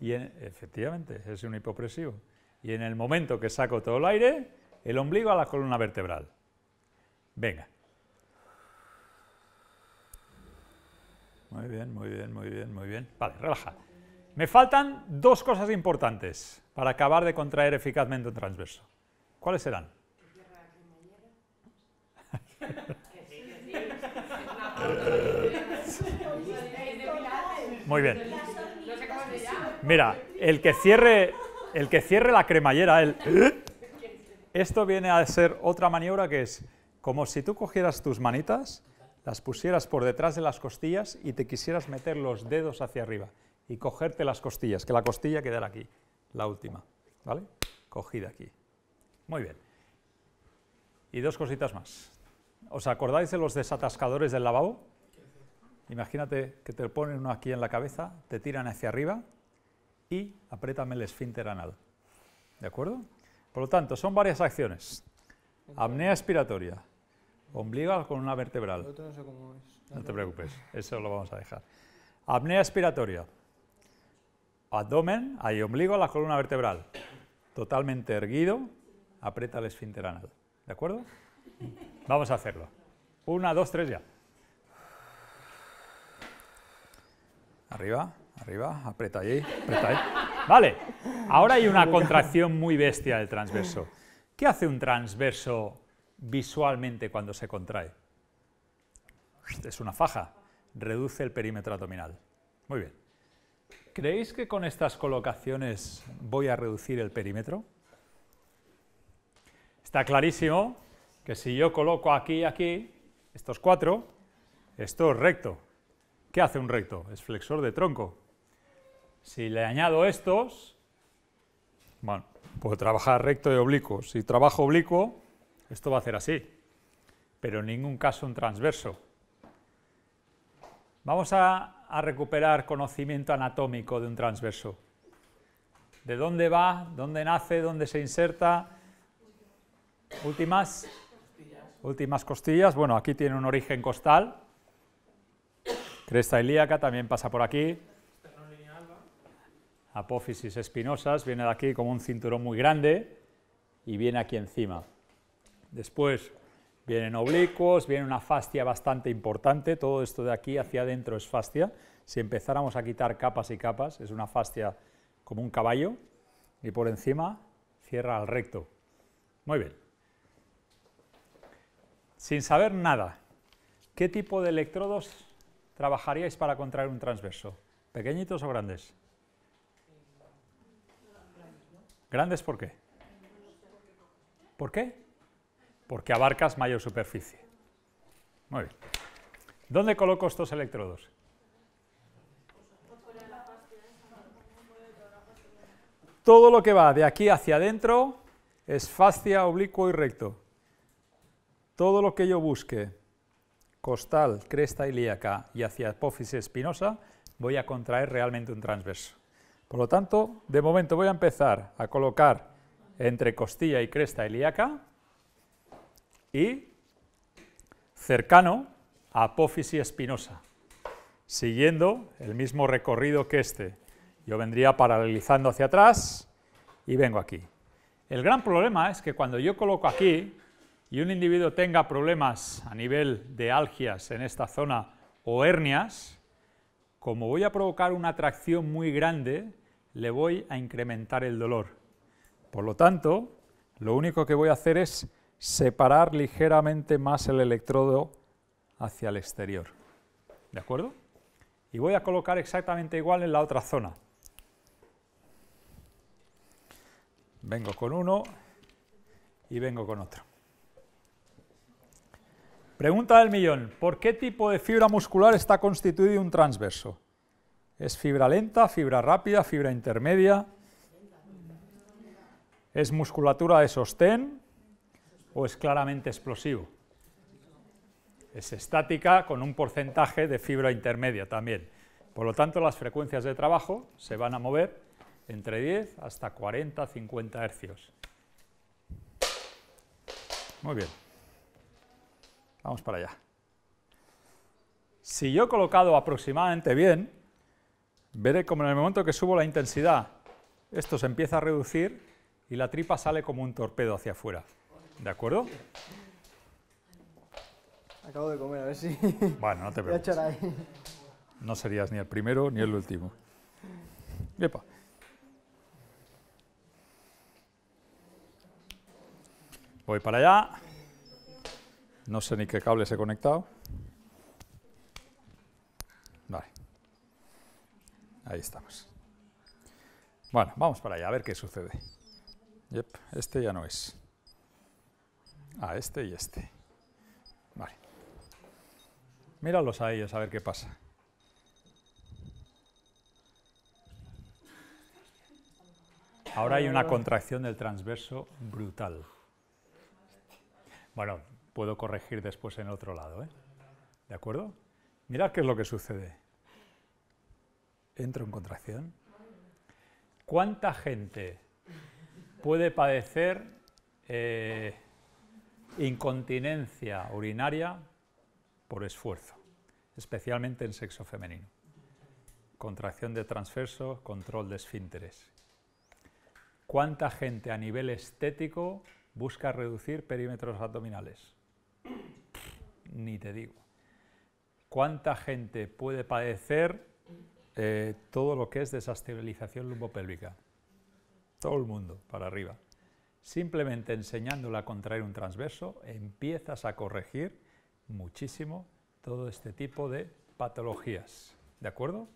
y efectivamente es un hipopresivo. Y en el momento que saco todo el aire, el ombligo a la columna vertebral. Venga. Muy bien, muy bien, muy bien, muy bien. Vale, relaja. Me faltan dos cosas importantes para acabar de contraer eficazmente un transverso. ¿Cuáles serán? Muy bien. Mira, el que cierre, el que cierre la cremallera, Esto viene a ser otra maniobra que es como si tú cogieras tus manitas, las pusieras por detrás de las costillas y te quisieras meter los dedos hacia arriba y cogerte las costillas, que la costilla quedará aquí, la última, ¿vale? Cogida aquí. Muy bien. Y dos cositas más. ¿Os acordáis de los desatascadores del lavabo? Imagínate que te ponen uno aquí en la cabeza, te tiran hacia arriba y apriétame el esfínter anal. ¿De acuerdo? Por lo tanto, son varias acciones. Apnea expiratoria, ombligo la columna vertebral. no, no te preocupes, eso lo vamos a dejar. Apnea expiratoria, abdomen, ahí ombligo a la columna vertebral, totalmente erguido, aprieta el esfínter anal. ¿De acuerdo? Vamos a hacerlo. Una, dos, tres, ya. Arriba, arriba, aprieta ahí, aprieta ahí. Vale, ahora hay una contracción muy bestia del transverso. ¿Qué hace un transverso visualmente cuando se contrae? Es una faja, reduce el perímetro abdominal. Muy bien. ¿Creéis que con estas colocaciones voy a reducir el perímetro? Está clarísimo que si yo coloco aquí y aquí, estos cuatro, esto es recto. ¿Qué hace un recto? Es flexor de tronco. Si le añado estos, bueno, puedo trabajar recto y oblicuo. Si trabajo oblicuo, esto va a hacer así, pero en ningún caso un transverso. Vamos a, a recuperar conocimiento anatómico de un transverso. ¿De dónde va? ¿Dónde nace? ¿Dónde se inserta? Últimas. Últimas costillas, bueno, aquí tiene un origen costal. Cresta ilíaca también pasa por aquí. Apófisis espinosas, viene de aquí como un cinturón muy grande y viene aquí encima. Después vienen oblicuos, viene una fascia bastante importante, todo esto de aquí hacia adentro es fascia. Si empezáramos a quitar capas y capas, es una fascia como un caballo y por encima cierra al recto. Muy bien sin saber nada, ¿qué tipo de electrodos trabajaríais para contraer un transverso? ¿Pequeñitos o grandes? ¿Grandes por qué? ¿Por qué? Porque abarcas mayor superficie. Muy bien. ¿Dónde coloco estos electrodos? Todo lo que va de aquí hacia adentro es fascia, oblicuo y recto. Todo lo que yo busque costal, cresta ilíaca y hacia apófisis espinosa, voy a contraer realmente un transverso. Por lo tanto, de momento voy a empezar a colocar entre costilla y cresta ilíaca y cercano a apófisis espinosa, siguiendo el mismo recorrido que este. Yo vendría paralelizando hacia atrás y vengo aquí. El gran problema es que cuando yo coloco aquí, y un individuo tenga problemas a nivel de algias en esta zona o hernias, como voy a provocar una atracción muy grande, le voy a incrementar el dolor. Por lo tanto, lo único que voy a hacer es separar ligeramente más el electrodo hacia el exterior. ¿De acuerdo? Y voy a colocar exactamente igual en la otra zona. Vengo con uno y vengo con otro. Pregunta del millón. ¿Por qué tipo de fibra muscular está constituido un transverso? ¿Es fibra lenta, fibra rápida, fibra intermedia? ¿Es musculatura de sostén o es claramente explosivo? Es estática con un porcentaje de fibra intermedia también. Por lo tanto, las frecuencias de trabajo se van a mover entre 10 hasta 40, 50 hercios. Muy bien. Vamos para allá. Si yo he colocado aproximadamente bien, veré como en el momento que subo la intensidad, esto se empieza a reducir y la tripa sale como un torpedo hacia afuera. ¿De acuerdo? Acabo de comer, a ver si... Bueno, no te preocupes. No serías ni el primero ni el último. Voy para allá. No sé ni qué cables he conectado. Vale. Ahí estamos. Bueno, vamos para allá a ver qué sucede. Yep, este ya no es. Ah, este y este. Vale. Míralos a ellos a ver qué pasa. Ahora hay una contracción del transverso brutal. Bueno, puedo corregir después en otro lado. ¿eh? ¿De acuerdo? Mirad qué es lo que sucede. Entro en contracción. ¿Cuánta gente puede padecer eh, incontinencia urinaria por esfuerzo, especialmente en sexo femenino? Contracción de transverso, control de esfínteres. ¿Cuánta gente a nivel estético busca reducir perímetros abdominales? ni te digo. ¿Cuánta gente puede padecer eh, todo lo que es desestabilización lumbopélvica? Todo el mundo, para arriba. Simplemente enseñándole a contraer un transverso, empiezas a corregir muchísimo todo este tipo de patologías. ¿De acuerdo?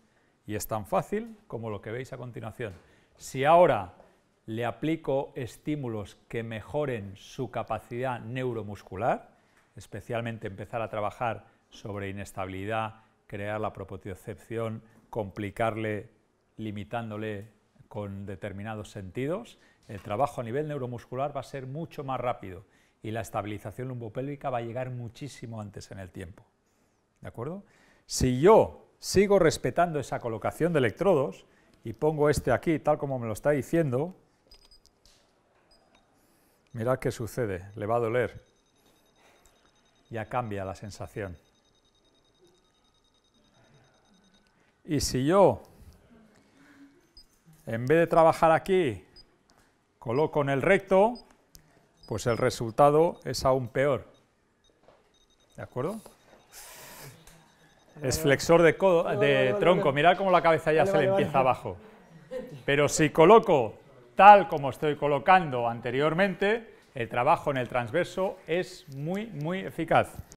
Y es tan fácil como lo que veis a continuación. Si ahora le aplico estímulos que mejoren su capacidad neuromuscular, especialmente empezar a trabajar sobre inestabilidad, crear la propiocepción, complicarle limitándole con determinados sentidos, el trabajo a nivel neuromuscular va a ser mucho más rápido y la estabilización lumbopélvica va a llegar muchísimo antes en el tiempo. ¿De acuerdo? Si yo sigo respetando esa colocación de electrodos y pongo este aquí, tal como me lo está diciendo, mirad qué sucede, le va a doler ya cambia la sensación. Y si yo, en vez de trabajar aquí, coloco en el recto, pues el resultado es aún peor. ¿De acuerdo? Es flexor de, codo, de tronco. Mirad cómo la cabeza ya se le empieza abajo. Pero si coloco tal como estoy colocando anteriormente, el trabajo en el transverso es muy, muy eficaz.